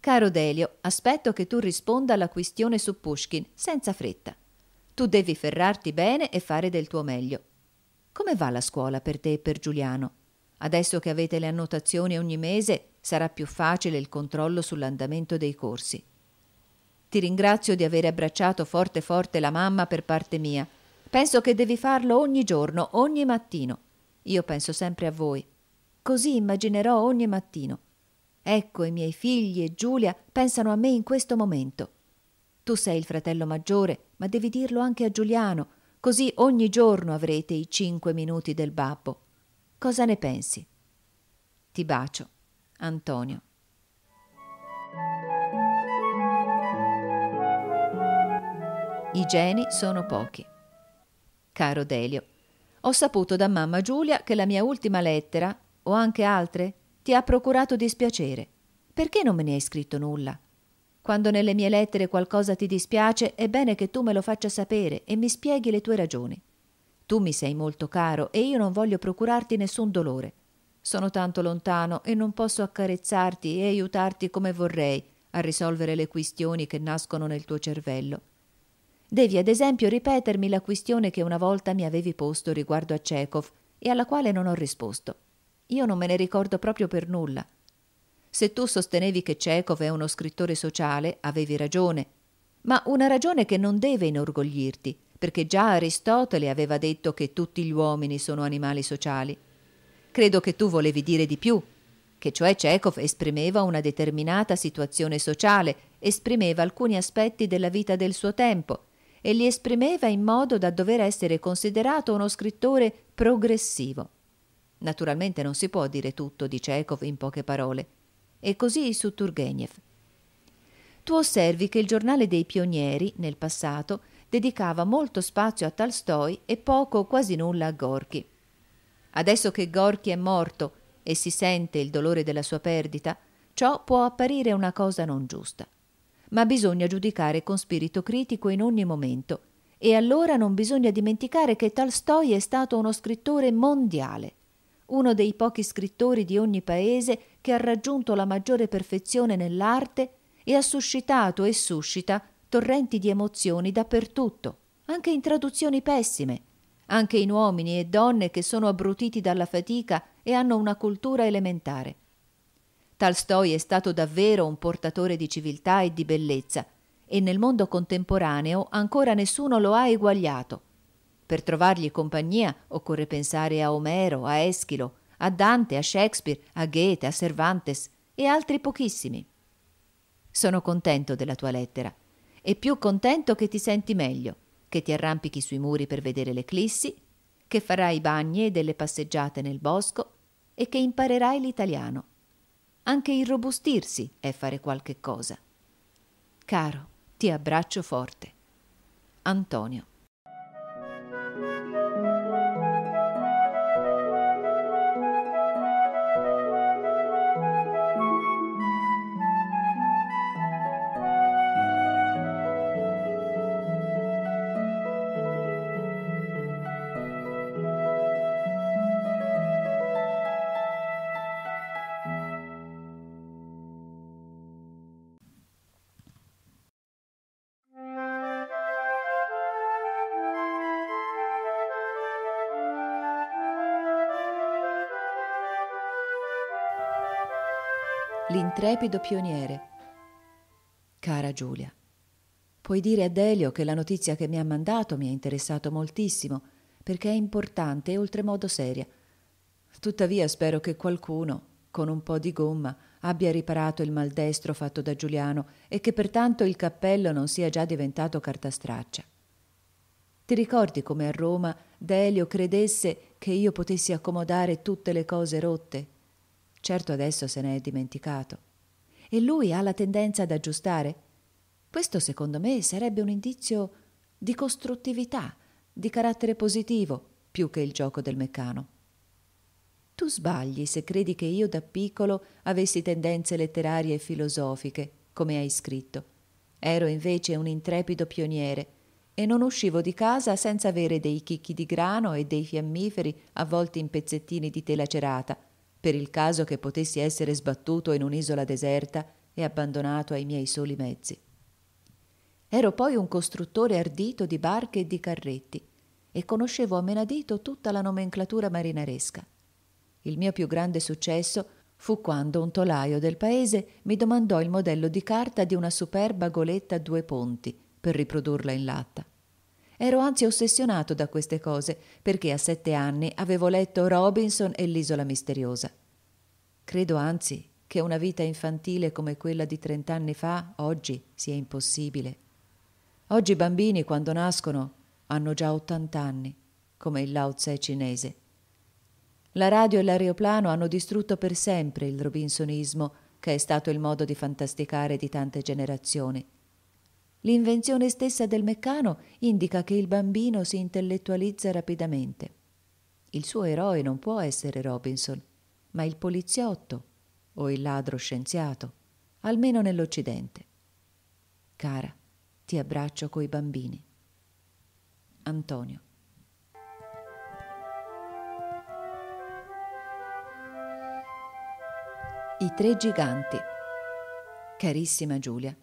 Caro Delio, aspetto che tu risponda alla questione su Pushkin, senza fretta. Tu devi ferrarti bene e fare del tuo meglio. Come va la scuola per te e per Giuliano? Adesso che avete le annotazioni ogni mese, sarà più facile il controllo sull'andamento dei corsi. Ti ringrazio di aver abbracciato forte forte la mamma per parte mia. Penso che devi farlo ogni giorno, ogni mattino. Io penso sempre a voi. Così immaginerò ogni mattino. Ecco i miei figli e Giulia pensano a me in questo momento. Tu sei il fratello maggiore, ma devi dirlo anche a Giuliano, così ogni giorno avrete i cinque minuti del babbo. Cosa ne pensi? Ti bacio. Antonio. I geni sono pochi. Caro Delio, ho saputo da mamma Giulia che la mia ultima lettera, o anche altre, ti ha procurato dispiacere. Perché non me ne hai scritto nulla? Quando nelle mie lettere qualcosa ti dispiace, è bene che tu me lo faccia sapere e mi spieghi le tue ragioni. Tu mi sei molto caro e io non voglio procurarti nessun dolore. Sono tanto lontano e non posso accarezzarti e aiutarti come vorrei a risolvere le questioni che nascono nel tuo cervello. Devi ad esempio ripetermi la questione che una volta mi avevi posto riguardo a Chekhov e alla quale non ho risposto. Io non me ne ricordo proprio per nulla. Se tu sostenevi che Chekhov è uno scrittore sociale, avevi ragione, ma una ragione che non deve inorgoglirti, perché già Aristotele aveva detto che tutti gli uomini sono animali sociali. Credo che tu volevi dire di più, che cioè Chekhov esprimeva una determinata situazione sociale, esprimeva alcuni aspetti della vita del suo tempo e li esprimeva in modo da dover essere considerato uno scrittore progressivo. Naturalmente non si può dire tutto di Chekhov in poche parole. E così su Turgenev. Tu osservi che il giornale dei pionieri, nel passato, dedicava molto spazio a Tolstoi e poco o quasi nulla a Gorky. Adesso che Gorky è morto e si sente il dolore della sua perdita, ciò può apparire una cosa non giusta. Ma bisogna giudicare con spirito critico in ogni momento e allora non bisogna dimenticare che Tolstoi è stato uno scrittore mondiale, uno dei pochi scrittori di ogni paese che ha raggiunto la maggiore perfezione nell'arte e ha suscitato e suscita torrenti di emozioni dappertutto, anche in traduzioni pessime, anche in uomini e donne che sono abbrutiti dalla fatica e hanno una cultura elementare. Tolstoi è stato davvero un portatore di civiltà e di bellezza, e nel mondo contemporaneo ancora nessuno lo ha eguagliato. Per trovargli compagnia occorre pensare a Omero, a Eschilo, a Dante, a Shakespeare, a Goethe, a Cervantes e altri pochissimi. Sono contento della tua lettera e più contento che ti senti meglio che ti arrampichi sui muri per vedere l'eclissi, che farai bagni e delle passeggiate nel bosco e che imparerai l'italiano. Anche irrobustirsi è fare qualche cosa. Caro, ti abbraccio forte. Antonio. l'intrepido pioniere. Cara Giulia, puoi dire a Delio che la notizia che mi ha mandato mi ha interessato moltissimo, perché è importante e oltremodo seria. Tuttavia spero che qualcuno, con un po' di gomma, abbia riparato il maldestro fatto da Giuliano e che pertanto il cappello non sia già diventato cartastraccia. Ti ricordi come a Roma Delio credesse che io potessi accomodare tutte le cose rotte, Certo adesso se ne è dimenticato. E lui ha la tendenza ad aggiustare. Questo secondo me sarebbe un indizio di costruttività, di carattere positivo, più che il gioco del meccano. Tu sbagli se credi che io da piccolo avessi tendenze letterarie e filosofiche, come hai scritto. Ero invece un intrepido pioniere e non uscivo di casa senza avere dei chicchi di grano e dei fiammiferi avvolti in pezzettini di tela cerata per il caso che potessi essere sbattuto in un'isola deserta e abbandonato ai miei soli mezzi. Ero poi un costruttore ardito di barche e di carretti e conoscevo a menadito tutta la nomenclatura marinaresca. Il mio più grande successo fu quando un tolaio del paese mi domandò il modello di carta di una superba goletta a due ponti per riprodurla in latta. Ero anzi ossessionato da queste cose, perché a sette anni avevo letto Robinson e l'isola misteriosa. Credo anzi che una vita infantile come quella di trent'anni fa oggi sia impossibile. Oggi i bambini, quando nascono, hanno già ottant'anni, come il Lao Tse cinese. La radio e l'aeroplano hanno distrutto per sempre il robinsonismo, che è stato il modo di fantasticare di tante generazioni. L'invenzione stessa del meccano indica che il bambino si intellettualizza rapidamente. Il suo eroe non può essere Robinson, ma il poliziotto o il ladro scienziato, almeno nell'Occidente. Cara, ti abbraccio coi bambini. Antonio. I tre giganti. Carissima Giulia,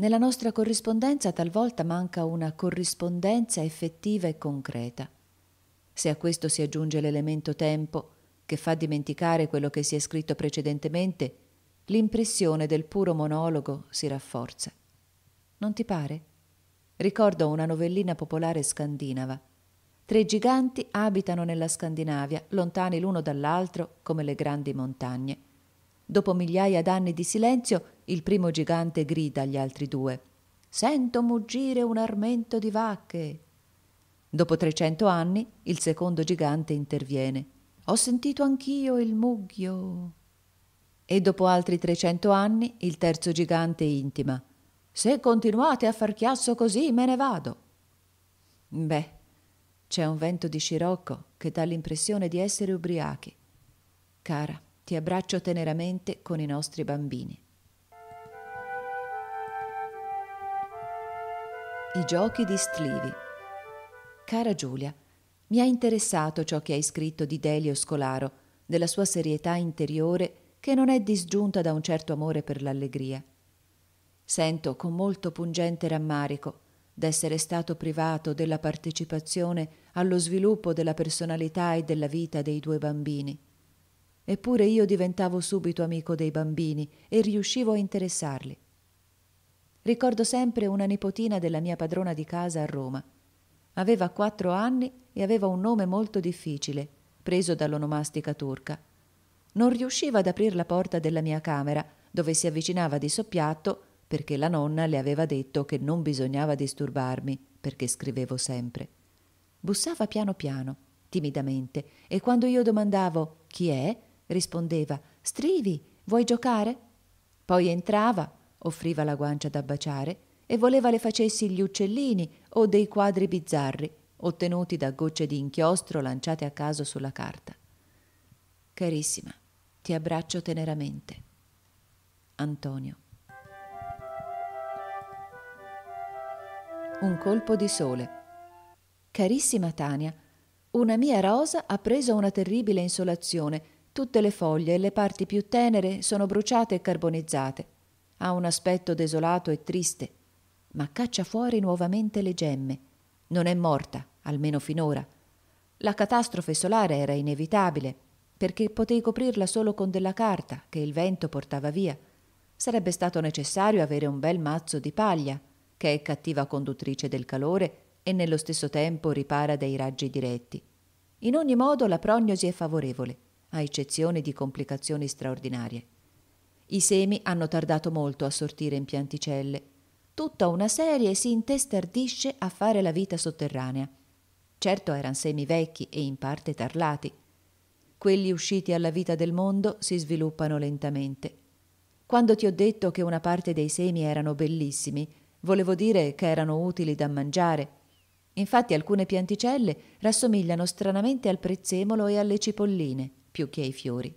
nella nostra corrispondenza talvolta manca una corrispondenza effettiva e concreta. Se a questo si aggiunge l'elemento tempo, che fa dimenticare quello che si è scritto precedentemente, l'impressione del puro monologo si rafforza. Non ti pare? Ricordo una novellina popolare scandinava. Tre giganti abitano nella Scandinavia, lontani l'uno dall'altro come le grandi montagne. Dopo migliaia d'anni di silenzio, il primo gigante grida agli altri due Sento muggire un armento di vacche. Dopo trecento anni il secondo gigante interviene Ho sentito anch'io il mugghio. E dopo altri trecento anni il terzo gigante intima Se continuate a far chiasso così me ne vado. Beh, c'è un vento di scirocco che dà l'impressione di essere ubriachi. Cara, ti abbraccio teneramente con i nostri bambini. I giochi di Stlivi. Cara Giulia, mi ha interessato ciò che hai scritto di Delio Scolaro, della sua serietà interiore che non è disgiunta da un certo amore per l'allegria. Sento con molto pungente rammarico d'essere stato privato della partecipazione allo sviluppo della personalità e della vita dei due bambini. Eppure io diventavo subito amico dei bambini e riuscivo a interessarli. Ricordo sempre una nipotina della mia padrona di casa a Roma. Aveva quattro anni e aveva un nome molto difficile, preso dall'onomastica turca. Non riusciva ad aprire la porta della mia camera, dove si avvicinava di soppiatto, perché la nonna le aveva detto che non bisognava disturbarmi, perché scrivevo sempre. Bussava piano piano, timidamente, e quando io domandavo chi è, rispondeva Strivi, vuoi giocare? Poi entrava, offriva la guancia da baciare e voleva le facessi gli uccellini o dei quadri bizzarri ottenuti da gocce di inchiostro lanciate a caso sulla carta. Carissima, ti abbraccio teneramente. Antonio. Un colpo di sole. Carissima Tania, una mia rosa ha preso una terribile insolazione. Tutte le foglie e le parti più tenere sono bruciate e carbonizzate ha un aspetto desolato e triste, ma caccia fuori nuovamente le gemme. Non è morta, almeno finora. La catastrofe solare era inevitabile, perché potei coprirla solo con della carta che il vento portava via. Sarebbe stato necessario avere un bel mazzo di paglia, che è cattiva conduttrice del calore e nello stesso tempo ripara dei raggi diretti. In ogni modo la prognosi è favorevole, a eccezione di complicazioni straordinarie. I semi hanno tardato molto a sortire in pianticelle. Tutta una serie si intestardisce a fare la vita sotterranea. Certo eran semi vecchi e in parte tarlati. Quelli usciti alla vita del mondo si sviluppano lentamente. Quando ti ho detto che una parte dei semi erano bellissimi, volevo dire che erano utili da mangiare. Infatti alcune pianticelle rassomigliano stranamente al prezzemolo e alle cipolline, più che ai fiori.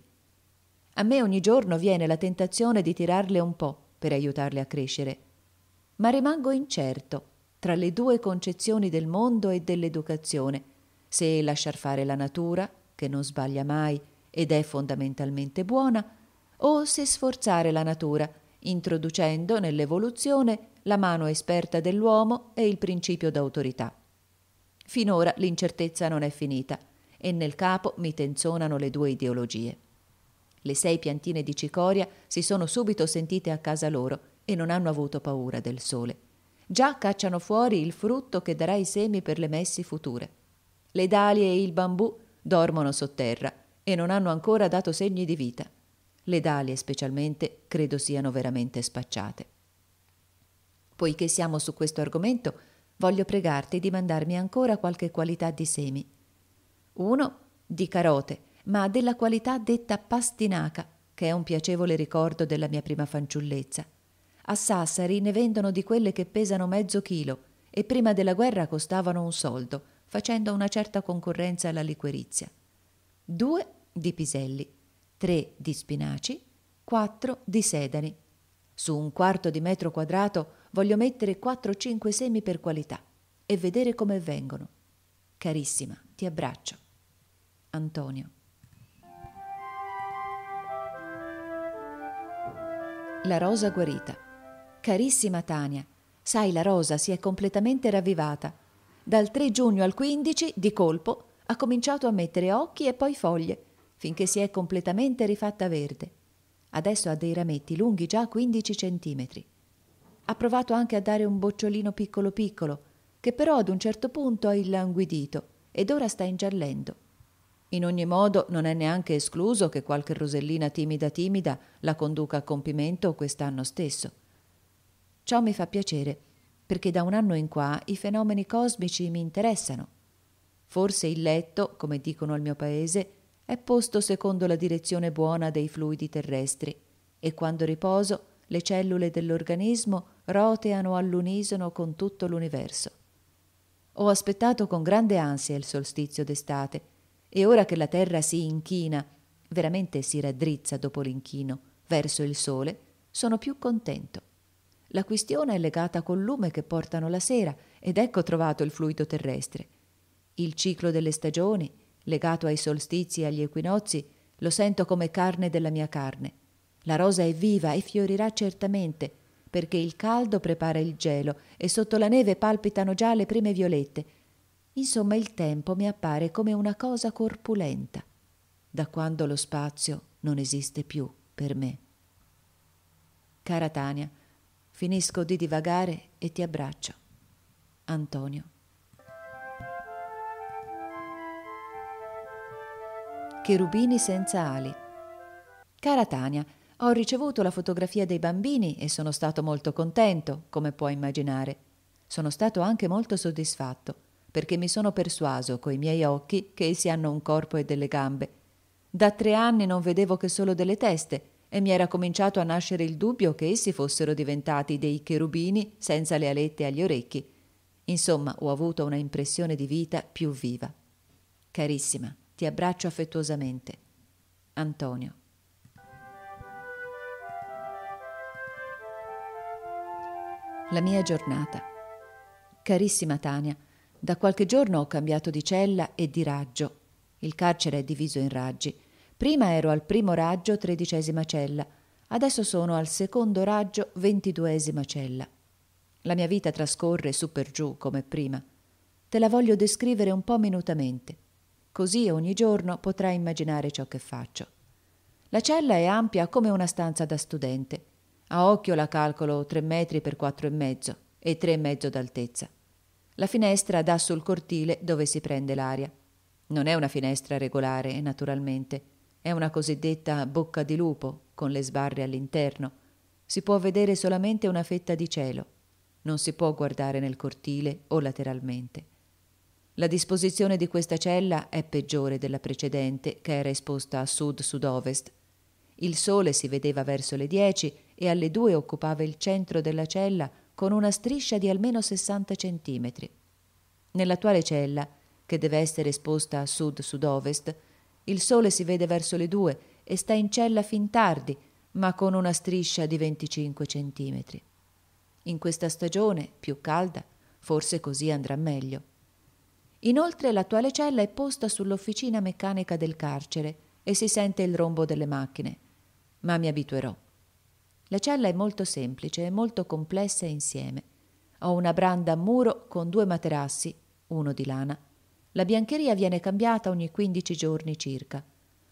A me ogni giorno viene la tentazione di tirarle un po' per aiutarle a crescere, ma rimango incerto tra le due concezioni del mondo e dell'educazione, se lasciar fare la natura, che non sbaglia mai ed è fondamentalmente buona, o se sforzare la natura, introducendo nell'evoluzione la mano esperta dell'uomo e il principio d'autorità. Finora l'incertezza non è finita e nel capo mi tenzonano le due ideologie. Le sei piantine di cicoria si sono subito sentite a casa loro e non hanno avuto paura del sole. Già cacciano fuori il frutto che darà i semi per le messi future. Le dalie e il bambù dormono sotterra e non hanno ancora dato segni di vita. Le dalie specialmente credo siano veramente spacciate. Poiché siamo su questo argomento, voglio pregarti di mandarmi ancora qualche qualità di semi. Uno di carote, ma della qualità detta pastinaca, che è un piacevole ricordo della mia prima fanciullezza. A Sassari ne vendono di quelle che pesano mezzo chilo e prima della guerra costavano un soldo, facendo una certa concorrenza alla liquerizia. Due di piselli, tre di spinaci, quattro di sedani. Su un quarto di metro quadrato voglio mettere 4-5 semi per qualità e vedere come vengono. Carissima, ti abbraccio. Antonio. La rosa guarita. Carissima Tania, sai la rosa si è completamente ravvivata. Dal 3 giugno al 15, di colpo, ha cominciato a mettere occhi e poi foglie, finché si è completamente rifatta verde. Adesso ha dei rametti lunghi già 15 centimetri. Ha provato anche a dare un bocciolino piccolo piccolo, che però ad un certo punto ha illanguidito ed ora sta ingiallendo. In ogni modo non è neanche escluso che qualche rosellina timida timida la conduca a compimento quest'anno stesso. Ciò mi fa piacere, perché da un anno in qua i fenomeni cosmici mi interessano. Forse il letto, come dicono al mio paese, è posto secondo la direzione buona dei fluidi terrestri e quando riposo le cellule dell'organismo roteano all'unisono con tutto l'universo. Ho aspettato con grande ansia il solstizio d'estate, e ora che la terra si inchina, veramente si raddrizza dopo l'inchino, verso il sole, sono più contento. La questione è legata col lume che portano la sera ed ecco trovato il fluido terrestre. Il ciclo delle stagioni, legato ai solstizi e agli equinozi, lo sento come carne della mia carne. La rosa è viva e fiorirà certamente, perché il caldo prepara il gelo e sotto la neve palpitano già le prime violette, Insomma, il tempo mi appare come una cosa corpulenta, da quando lo spazio non esiste più per me. Cara Tania, finisco di divagare e ti abbraccio. Antonio. Cherubini senza ali. Cara Tania, ho ricevuto la fotografia dei bambini e sono stato molto contento, come puoi immaginare. Sono stato anche molto soddisfatto perché mi sono persuaso coi miei occhi che essi hanno un corpo e delle gambe. Da tre anni non vedevo che solo delle teste e mi era cominciato a nascere il dubbio che essi fossero diventati dei cherubini senza le alette agli orecchi. Insomma, ho avuto una impressione di vita più viva. Carissima, ti abbraccio affettuosamente. Antonio. La mia giornata. Carissima Tania, da qualche giorno ho cambiato di cella e di raggio. Il carcere è diviso in raggi. Prima ero al primo raggio, tredicesima cella. Adesso sono al secondo raggio, ventiduesima cella. La mia vita trascorre su per giù come prima. Te la voglio descrivere un po' minutamente. Così ogni giorno potrai immaginare ciò che faccio. La cella è ampia come una stanza da studente. A occhio la calcolo tre metri per quattro e mezzo e tre e mezzo d'altezza. La finestra dà sul cortile dove si prende l'aria. Non è una finestra regolare, naturalmente. È una cosiddetta bocca di lupo, con le sbarre all'interno. Si può vedere solamente una fetta di cielo. Non si può guardare nel cortile o lateralmente. La disposizione di questa cella è peggiore della precedente, che era esposta a sud-sud-ovest. Il sole si vedeva verso le 10 e alle 2 occupava il centro della cella con una striscia di almeno 60 cm. Nell'attuale cella, che deve essere esposta a sud-sud-ovest, il sole si vede verso le due e sta in cella fin tardi, ma con una striscia di 25 cm. In questa stagione, più calda, forse così andrà meglio. Inoltre l'attuale cella è posta sull'officina meccanica del carcere e si sente il rombo delle macchine, ma mi abituerò. La cella è molto semplice e molto complessa insieme. Ho una branda a muro con due materassi, uno di lana. La biancheria viene cambiata ogni 15 giorni circa.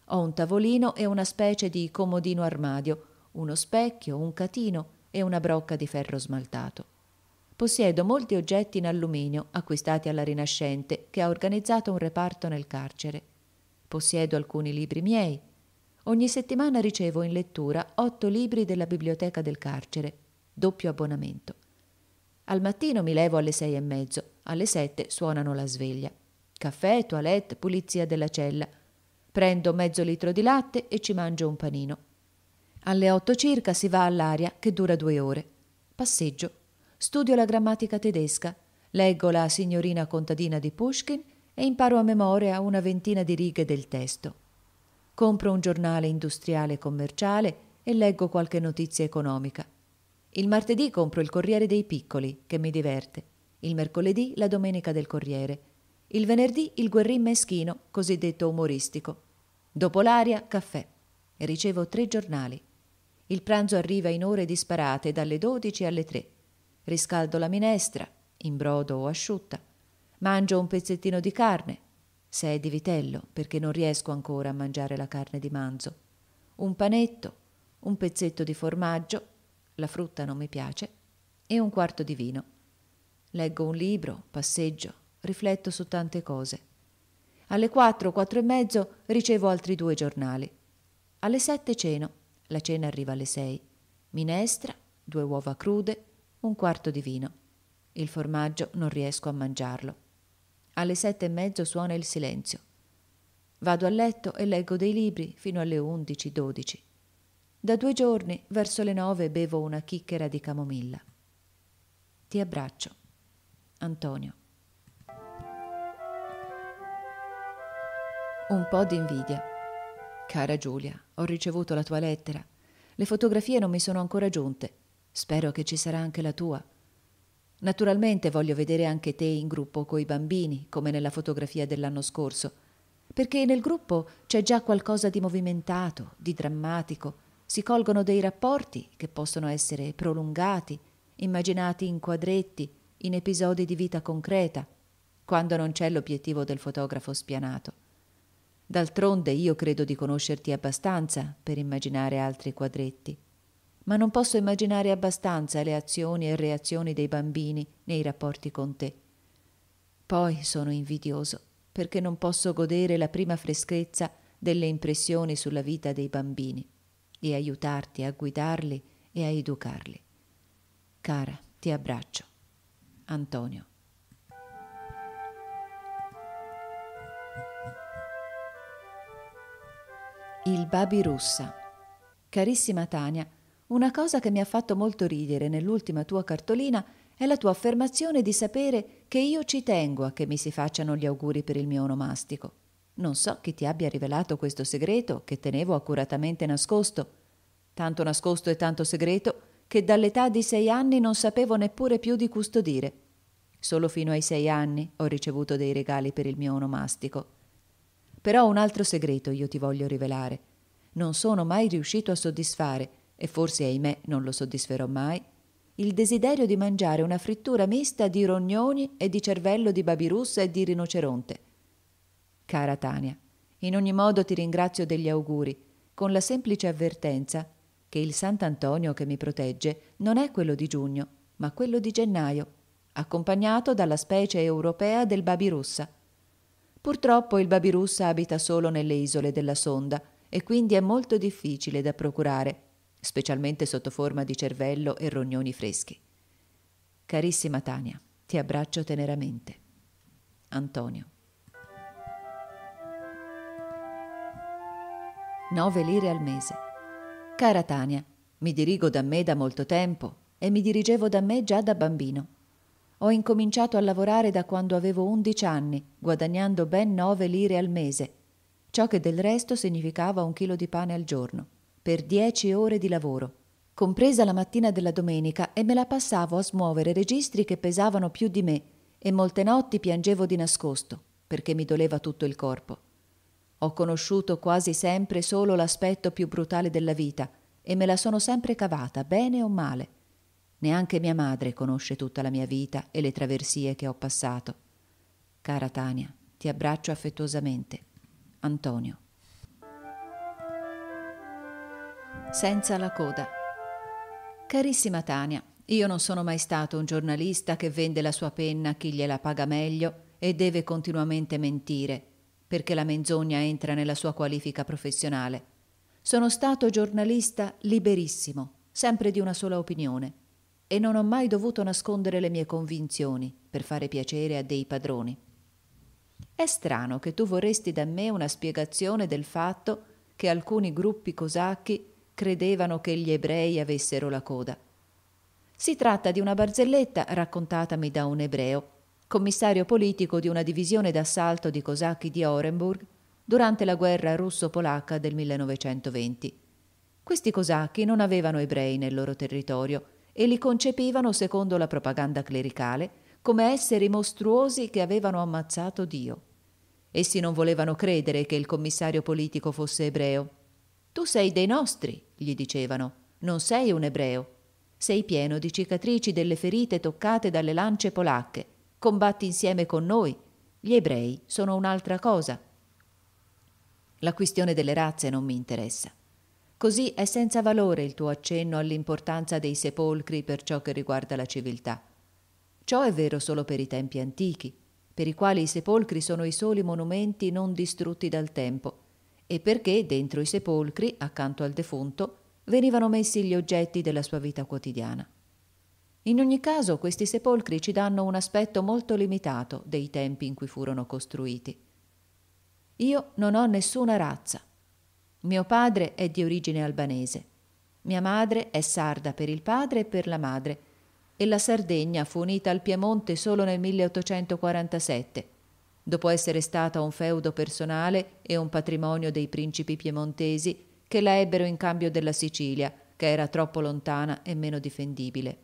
Ho un tavolino e una specie di comodino armadio, uno specchio, un catino e una brocca di ferro smaltato. Possiedo molti oggetti in alluminio acquistati alla Rinascente che ha organizzato un reparto nel carcere. Possiedo alcuni libri miei, Ogni settimana ricevo in lettura otto libri della biblioteca del carcere, doppio abbonamento. Al mattino mi levo alle sei e mezzo, alle sette suonano la sveglia. Caffè, toilette, pulizia della cella. Prendo mezzo litro di latte e ci mangio un panino. Alle otto circa si va all'aria che dura due ore. Passeggio. Studio la grammatica tedesca, leggo la signorina contadina di Pushkin e imparo a memoria una ventina di righe del testo compro un giornale industriale e commerciale e leggo qualche notizia economica. Il martedì compro il Corriere dei Piccoli, che mi diverte. Il mercoledì la Domenica del Corriere. Il venerdì il Guerrin Meschino, cosiddetto umoristico. Dopo l'aria, caffè. E ricevo tre giornali. Il pranzo arriva in ore disparate, dalle 12 alle 3. Riscaldo la minestra, in brodo o asciutta. Mangio un pezzettino di carne, se è di vitello, perché non riesco ancora a mangiare la carne di manzo, un panetto, un pezzetto di formaggio, la frutta non mi piace, e un quarto di vino. Leggo un libro, passeggio, rifletto su tante cose. Alle quattro, quattro e mezzo ricevo altri due giornali. Alle sette ceno, la cena arriva alle sei. Minestra, due uova crude, un quarto di vino. Il formaggio non riesco a mangiarlo. Alle sette e mezzo suona il silenzio. Vado a letto e leggo dei libri fino alle undici, dodici. Da due giorni, verso le nove, bevo una chicchera di camomilla. Ti abbraccio. Antonio. Un po' di invidia. Cara Giulia, ho ricevuto la tua lettera. Le fotografie non mi sono ancora giunte. Spero che ci sarà anche la tua. Naturalmente voglio vedere anche te in gruppo coi bambini, come nella fotografia dell'anno scorso, perché nel gruppo c'è già qualcosa di movimentato, di drammatico, si colgono dei rapporti che possono essere prolungati, immaginati in quadretti, in episodi di vita concreta, quando non c'è l'obiettivo del fotografo spianato. D'altronde io credo di conoscerti abbastanza per immaginare altri quadretti ma non posso immaginare abbastanza le azioni e reazioni dei bambini nei rapporti con te. Poi sono invidioso, perché non posso godere la prima freschezza delle impressioni sulla vita dei bambini e aiutarti a guidarli e a educarli. Cara, ti abbraccio. Antonio. Il Babi Russa. Carissima Tania, una cosa che mi ha fatto molto ridere nell'ultima tua cartolina è la tua affermazione di sapere che io ci tengo a che mi si facciano gli auguri per il mio onomastico. Non so chi ti abbia rivelato questo segreto che tenevo accuratamente nascosto. Tanto nascosto e tanto segreto che dall'età di sei anni non sapevo neppure più di custodire. Solo fino ai sei anni ho ricevuto dei regali per il mio onomastico. Però un altro segreto io ti voglio rivelare. Non sono mai riuscito a soddisfare, e forse ahimè non lo soddisferò mai, il desiderio di mangiare una frittura mista di rognoni e di cervello di babirussa e di rinoceronte. Cara Tania, in ogni modo ti ringrazio degli auguri, con la semplice avvertenza che il Sant'Antonio che mi protegge non è quello di giugno, ma quello di gennaio, accompagnato dalla specie europea del babirussa. Purtroppo il babirussa abita solo nelle isole della Sonda e quindi è molto difficile da procurare specialmente sotto forma di cervello e rognoni freschi. Carissima Tania, ti abbraccio teneramente. Antonio. 9 lire al mese. Cara Tania, mi dirigo da me da molto tempo e mi dirigevo da me già da bambino. Ho incominciato a lavorare da quando avevo 11 anni, guadagnando ben 9 lire al mese, ciò che del resto significava un chilo di pane al giorno per dieci ore di lavoro, compresa la mattina della domenica, e me la passavo a smuovere registri che pesavano più di me, e molte notti piangevo di nascosto, perché mi doleva tutto il corpo. Ho conosciuto quasi sempre solo l'aspetto più brutale della vita, e me la sono sempre cavata, bene o male. Neanche mia madre conosce tutta la mia vita e le traversie che ho passato. Cara Tania, ti abbraccio affettuosamente. Antonio. senza la coda. Carissima Tania, io non sono mai stato un giornalista che vende la sua penna a chi gliela paga meglio e deve continuamente mentire, perché la menzogna entra nella sua qualifica professionale. Sono stato giornalista liberissimo, sempre di una sola opinione, e non ho mai dovuto nascondere le mie convinzioni per fare piacere a dei padroni. È strano che tu vorresti da me una spiegazione del fatto che alcuni gruppi cosacchi credevano che gli ebrei avessero la coda. Si tratta di una barzelletta raccontatami da un ebreo, commissario politico di una divisione d'assalto di cosacchi di Orenburg durante la guerra russo-polacca del 1920. Questi cosacchi non avevano ebrei nel loro territorio e li concepivano, secondo la propaganda clericale, come esseri mostruosi che avevano ammazzato Dio. Essi non volevano credere che il commissario politico fosse ebreo tu sei dei nostri, gli dicevano, non sei un ebreo. Sei pieno di cicatrici delle ferite toccate dalle lance polacche. Combatti insieme con noi. Gli ebrei sono un'altra cosa. La questione delle razze non mi interessa. Così è senza valore il tuo accenno all'importanza dei sepolcri per ciò che riguarda la civiltà. Ciò è vero solo per i tempi antichi, per i quali i sepolcri sono i soli monumenti non distrutti dal tempo, e perché dentro i sepolcri, accanto al defunto, venivano messi gli oggetti della sua vita quotidiana. In ogni caso, questi sepolcri ci danno un aspetto molto limitato dei tempi in cui furono costruiti. Io non ho nessuna razza. Mio padre è di origine albanese. Mia madre è sarda per il padre e per la madre, e la Sardegna fu unita al Piemonte solo nel 1847, dopo essere stata un feudo personale e un patrimonio dei principi piemontesi che la ebbero in cambio della Sicilia, che era troppo lontana e meno difendibile.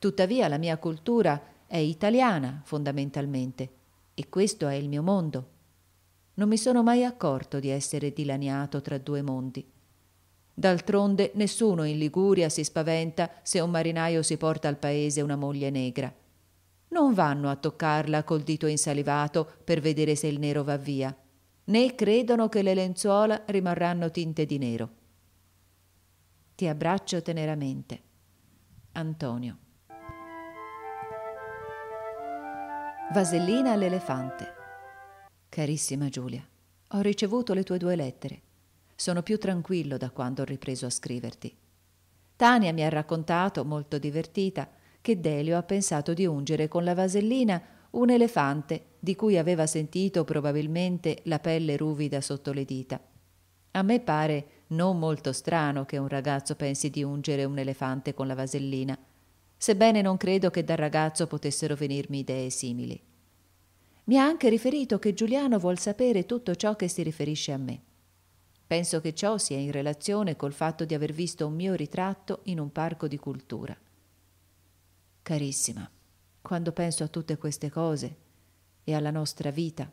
Tuttavia la mia cultura è italiana fondamentalmente e questo è il mio mondo. Non mi sono mai accorto di essere dilaniato tra due mondi. D'altronde nessuno in Liguria si spaventa se un marinaio si porta al paese una moglie negra non vanno a toccarla col dito insalivato per vedere se il nero va via, né credono che le lenzuola rimarranno tinte di nero. Ti abbraccio teneramente. Antonio. Vasellina all'elefante. Carissima Giulia, ho ricevuto le tue due lettere. Sono più tranquillo da quando ho ripreso a scriverti. Tania mi ha raccontato, molto divertita, che Delio ha pensato di ungere con la vasellina un elefante di cui aveva sentito probabilmente la pelle ruvida sotto le dita. A me pare non molto strano che un ragazzo pensi di ungere un elefante con la vasellina, sebbene non credo che dal ragazzo potessero venirmi idee simili. Mi ha anche riferito che Giuliano vuol sapere tutto ciò che si riferisce a me. Penso che ciò sia in relazione col fatto di aver visto un mio ritratto in un parco di cultura. Carissima, quando penso a tutte queste cose e alla nostra vita,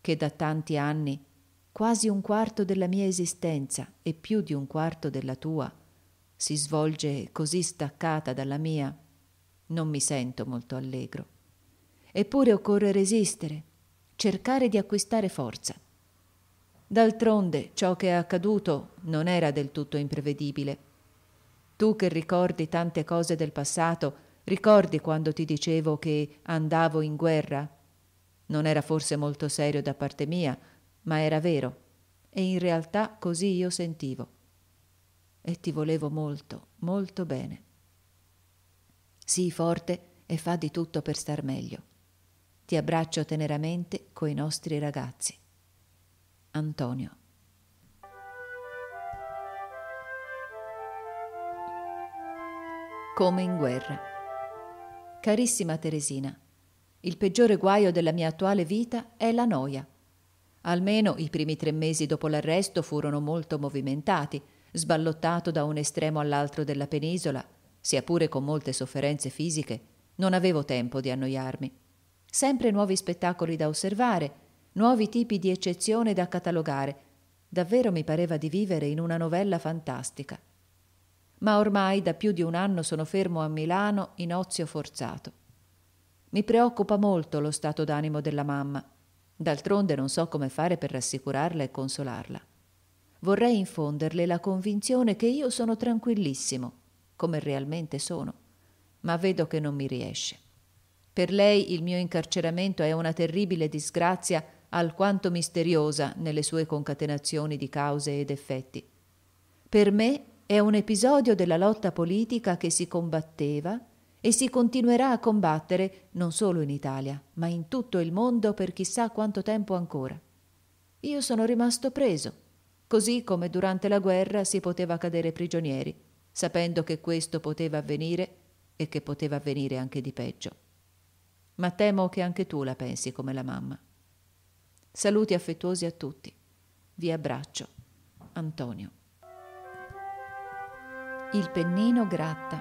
che da tanti anni, quasi un quarto della mia esistenza e più di un quarto della tua, si svolge così staccata dalla mia, non mi sento molto allegro. Eppure occorre resistere, cercare di acquistare forza. D'altronde ciò che è accaduto non era del tutto imprevedibile. Tu che ricordi tante cose del passato, Ricordi quando ti dicevo che andavo in guerra? Non era forse molto serio da parte mia, ma era vero, e in realtà così io sentivo. E ti volevo molto, molto bene. Sii forte e fa di tutto per star meglio. Ti abbraccio teneramente coi nostri ragazzi. Antonio. Come in guerra. Carissima Teresina, il peggiore guaio della mia attuale vita è la noia. Almeno i primi tre mesi dopo l'arresto furono molto movimentati, sballottato da un estremo all'altro della penisola, sia pure con molte sofferenze fisiche, non avevo tempo di annoiarmi. Sempre nuovi spettacoli da osservare, nuovi tipi di eccezione da catalogare. Davvero mi pareva di vivere in una novella fantastica ma ormai da più di un anno sono fermo a Milano in ozio forzato. Mi preoccupa molto lo stato d'animo della mamma. D'altronde non so come fare per rassicurarla e consolarla. Vorrei infonderle la convinzione che io sono tranquillissimo, come realmente sono, ma vedo che non mi riesce. Per lei il mio incarceramento è una terribile disgrazia alquanto misteriosa nelle sue concatenazioni di cause ed effetti. Per me è un episodio della lotta politica che si combatteva e si continuerà a combattere non solo in Italia, ma in tutto il mondo per chissà quanto tempo ancora. Io sono rimasto preso, così come durante la guerra si poteva cadere prigionieri, sapendo che questo poteva avvenire e che poteva avvenire anche di peggio. Ma temo che anche tu la pensi come la mamma. Saluti affettuosi a tutti. Vi abbraccio. Antonio. Il pennino gratta.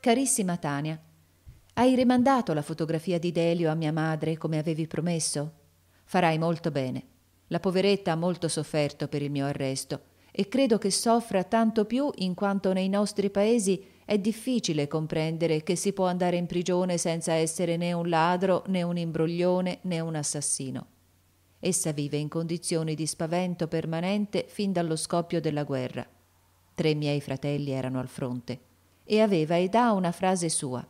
Carissima Tania, hai rimandato la fotografia di Delio a mia madre come avevi promesso? Farai molto bene. La poveretta ha molto sofferto per il mio arresto e credo che soffra tanto più in quanto nei nostri paesi è difficile comprendere che si può andare in prigione senza essere né un ladro, né un imbroglione, né un assassino. Essa vive in condizioni di spavento permanente fin dallo scoppio della guerra tre miei fratelli erano al fronte, e aveva ed ha una frase sua.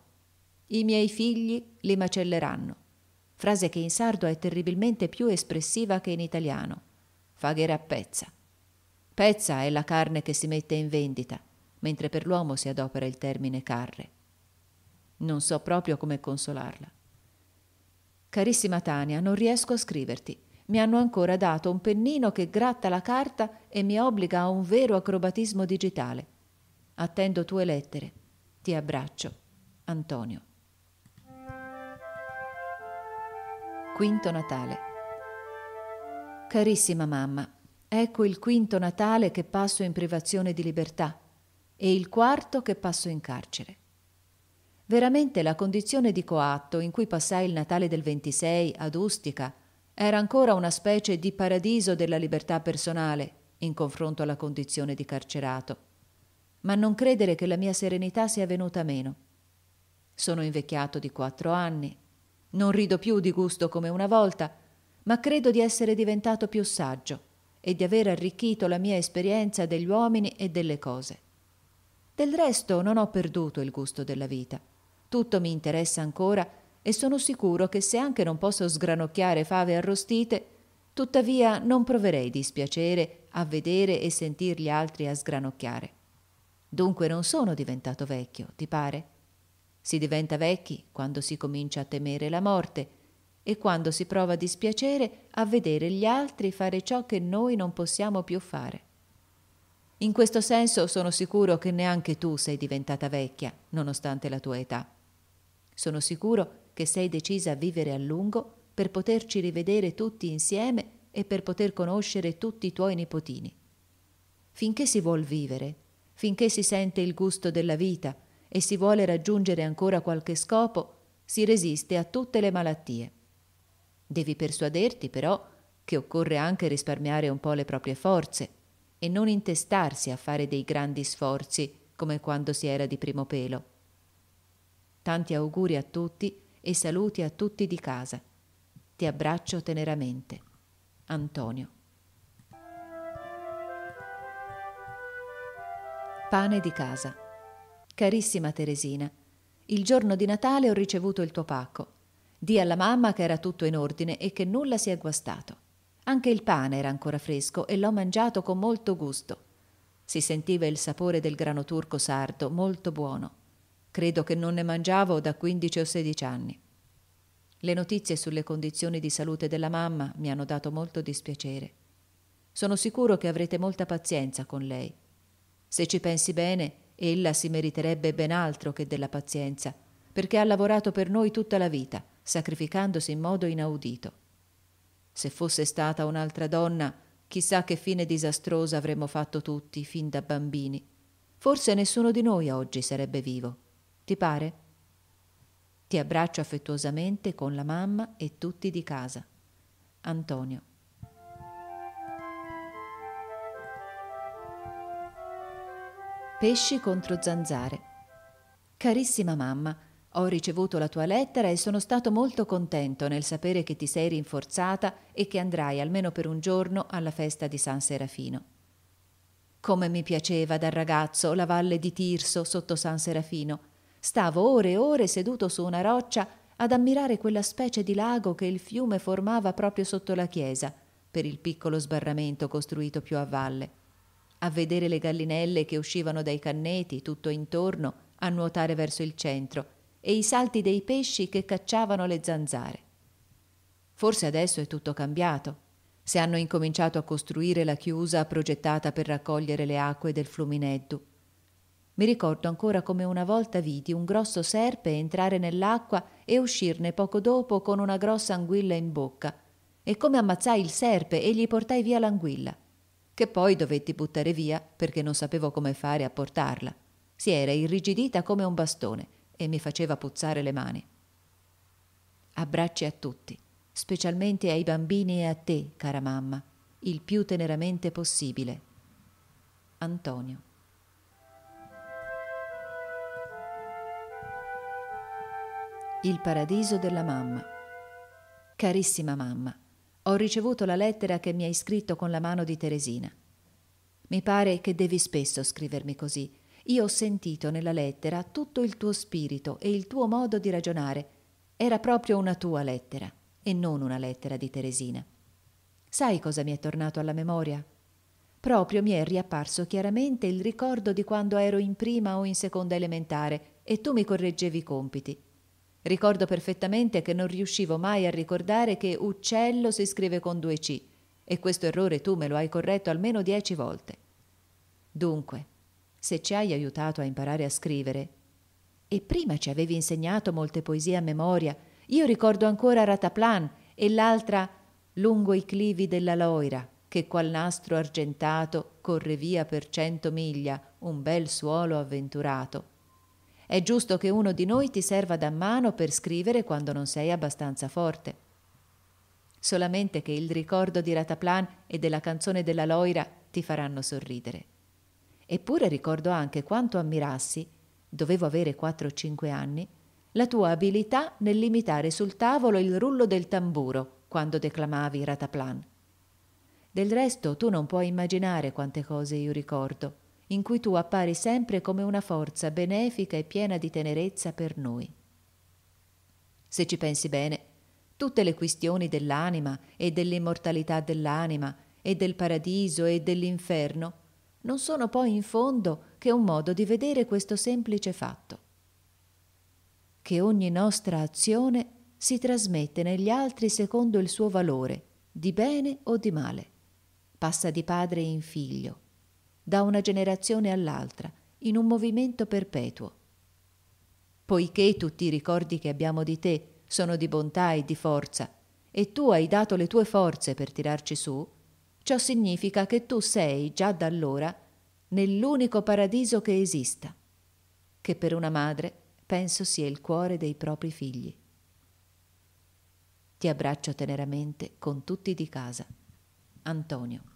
I miei figli li macelleranno. Frase che in sardo è terribilmente più espressiva che in italiano. Fagherà pezza. Pezza è la carne che si mette in vendita, mentre per l'uomo si adopera il termine carre. Non so proprio come consolarla. Carissima Tania, non riesco a scriverti mi hanno ancora dato un pennino che gratta la carta e mi obbliga a un vero acrobatismo digitale. Attendo tue lettere. Ti abbraccio. Antonio. Quinto Natale. Carissima mamma, ecco il quinto Natale che passo in privazione di libertà e il quarto che passo in carcere. Veramente la condizione di coatto in cui passai il Natale del 26 ad Ustica, era ancora una specie di paradiso della libertà personale in confronto alla condizione di carcerato. Ma non credere che la mia serenità sia venuta meno. Sono invecchiato di quattro anni, non rido più di gusto come una volta, ma credo di essere diventato più saggio e di aver arricchito la mia esperienza degli uomini e delle cose. Del resto non ho perduto il gusto della vita. Tutto mi interessa ancora e sono sicuro che se anche non posso sgranocchiare fave arrostite, tuttavia non proverei dispiacere a vedere e sentir gli altri a sgranocchiare. Dunque non sono diventato vecchio, ti pare? Si diventa vecchi quando si comincia a temere la morte e quando si prova dispiacere a vedere gli altri fare ciò che noi non possiamo più fare. In questo senso sono sicuro che neanche tu sei diventata vecchia, nonostante la tua età. Sono sicuro che che sei decisa a vivere a lungo per poterci rivedere tutti insieme e per poter conoscere tutti i tuoi nipotini. Finché si vuol vivere, finché si sente il gusto della vita e si vuole raggiungere ancora qualche scopo, si resiste a tutte le malattie. Devi persuaderti però che occorre anche risparmiare un po' le proprie forze e non intestarsi a fare dei grandi sforzi come quando si era di primo pelo. Tanti auguri a tutti e saluti a tutti di casa. Ti abbraccio teneramente. Antonio. Pane di casa. Carissima Teresina, il giorno di Natale ho ricevuto il tuo pacco. Dì alla mamma che era tutto in ordine e che nulla si è guastato. Anche il pane era ancora fresco e l'ho mangiato con molto gusto. Si sentiva il sapore del grano turco sardo, molto buono. Credo che non ne mangiavo da 15 o 16 anni. Le notizie sulle condizioni di salute della mamma mi hanno dato molto dispiacere. Sono sicuro che avrete molta pazienza con lei. Se ci pensi bene, ella si meriterebbe ben altro che della pazienza, perché ha lavorato per noi tutta la vita, sacrificandosi in modo inaudito. Se fosse stata un'altra donna, chissà che fine disastrosa avremmo fatto tutti fin da bambini. Forse nessuno di noi oggi sarebbe vivo. Ti pare? Ti abbraccio affettuosamente con la mamma e tutti di casa. Antonio. Pesci contro zanzare. Carissima mamma, ho ricevuto la tua lettera e sono stato molto contento nel sapere che ti sei rinforzata e che andrai almeno per un giorno alla festa di San Serafino. Come mi piaceva da ragazzo la valle di Tirso sotto San Serafino Stavo ore e ore seduto su una roccia ad ammirare quella specie di lago che il fiume formava proprio sotto la chiesa, per il piccolo sbarramento costruito più a valle, a vedere le gallinelle che uscivano dai canneti tutto intorno a nuotare verso il centro e i salti dei pesci che cacciavano le zanzare. Forse adesso è tutto cambiato. Se hanno incominciato a costruire la chiusa progettata per raccogliere le acque del Fluminetto mi ricordo ancora come una volta vidi un grosso serpe entrare nell'acqua e uscirne poco dopo con una grossa anguilla in bocca, e come ammazzai il serpe e gli portai via l'anguilla, che poi dovetti buttare via perché non sapevo come fare a portarla. Si era irrigidita come un bastone e mi faceva puzzare le mani. Abbracci a tutti, specialmente ai bambini e a te, cara mamma, il più teneramente possibile. Antonio. Il paradiso della mamma. Carissima mamma, ho ricevuto la lettera che mi hai scritto con la mano di Teresina. Mi pare che devi spesso scrivermi così. Io ho sentito nella lettera tutto il tuo spirito e il tuo modo di ragionare. Era proprio una tua lettera e non una lettera di Teresina. Sai cosa mi è tornato alla memoria? Proprio mi è riapparso chiaramente il ricordo di quando ero in prima o in seconda elementare e tu mi correggevi i compiti. Ricordo perfettamente che non riuscivo mai a ricordare che uccello si scrive con due C e questo errore tu me lo hai corretto almeno dieci volte. Dunque, se ci hai aiutato a imparare a scrivere, e prima ci avevi insegnato molte poesie a memoria, io ricordo ancora Rataplan e l'altra lungo i clivi della Loira, che qual nastro argentato corre via per cento miglia, un bel suolo avventurato è giusto che uno di noi ti serva da mano per scrivere quando non sei abbastanza forte. Solamente che il ricordo di Rataplan e della canzone della Loira ti faranno sorridere. Eppure ricordo anche quanto ammirassi, dovevo avere 4 o 5 anni, la tua abilità nel limitare sul tavolo il rullo del tamburo quando declamavi Rataplan. Del resto tu non puoi immaginare quante cose io ricordo in cui tu appari sempre come una forza benefica e piena di tenerezza per noi. Se ci pensi bene, tutte le questioni dell'anima e dell'immortalità dell'anima e del paradiso e dell'inferno non sono poi in fondo che un modo di vedere questo semplice fatto, che ogni nostra azione si trasmette negli altri secondo il suo valore, di bene o di male, passa di padre in figlio da una generazione all'altra, in un movimento perpetuo. Poiché tutti i ricordi che abbiamo di te sono di bontà e di forza, e tu hai dato le tue forze per tirarci su, ciò significa che tu sei, già da allora, nell'unico paradiso che esista, che per una madre penso sia il cuore dei propri figli. Ti abbraccio teneramente con tutti di casa. Antonio.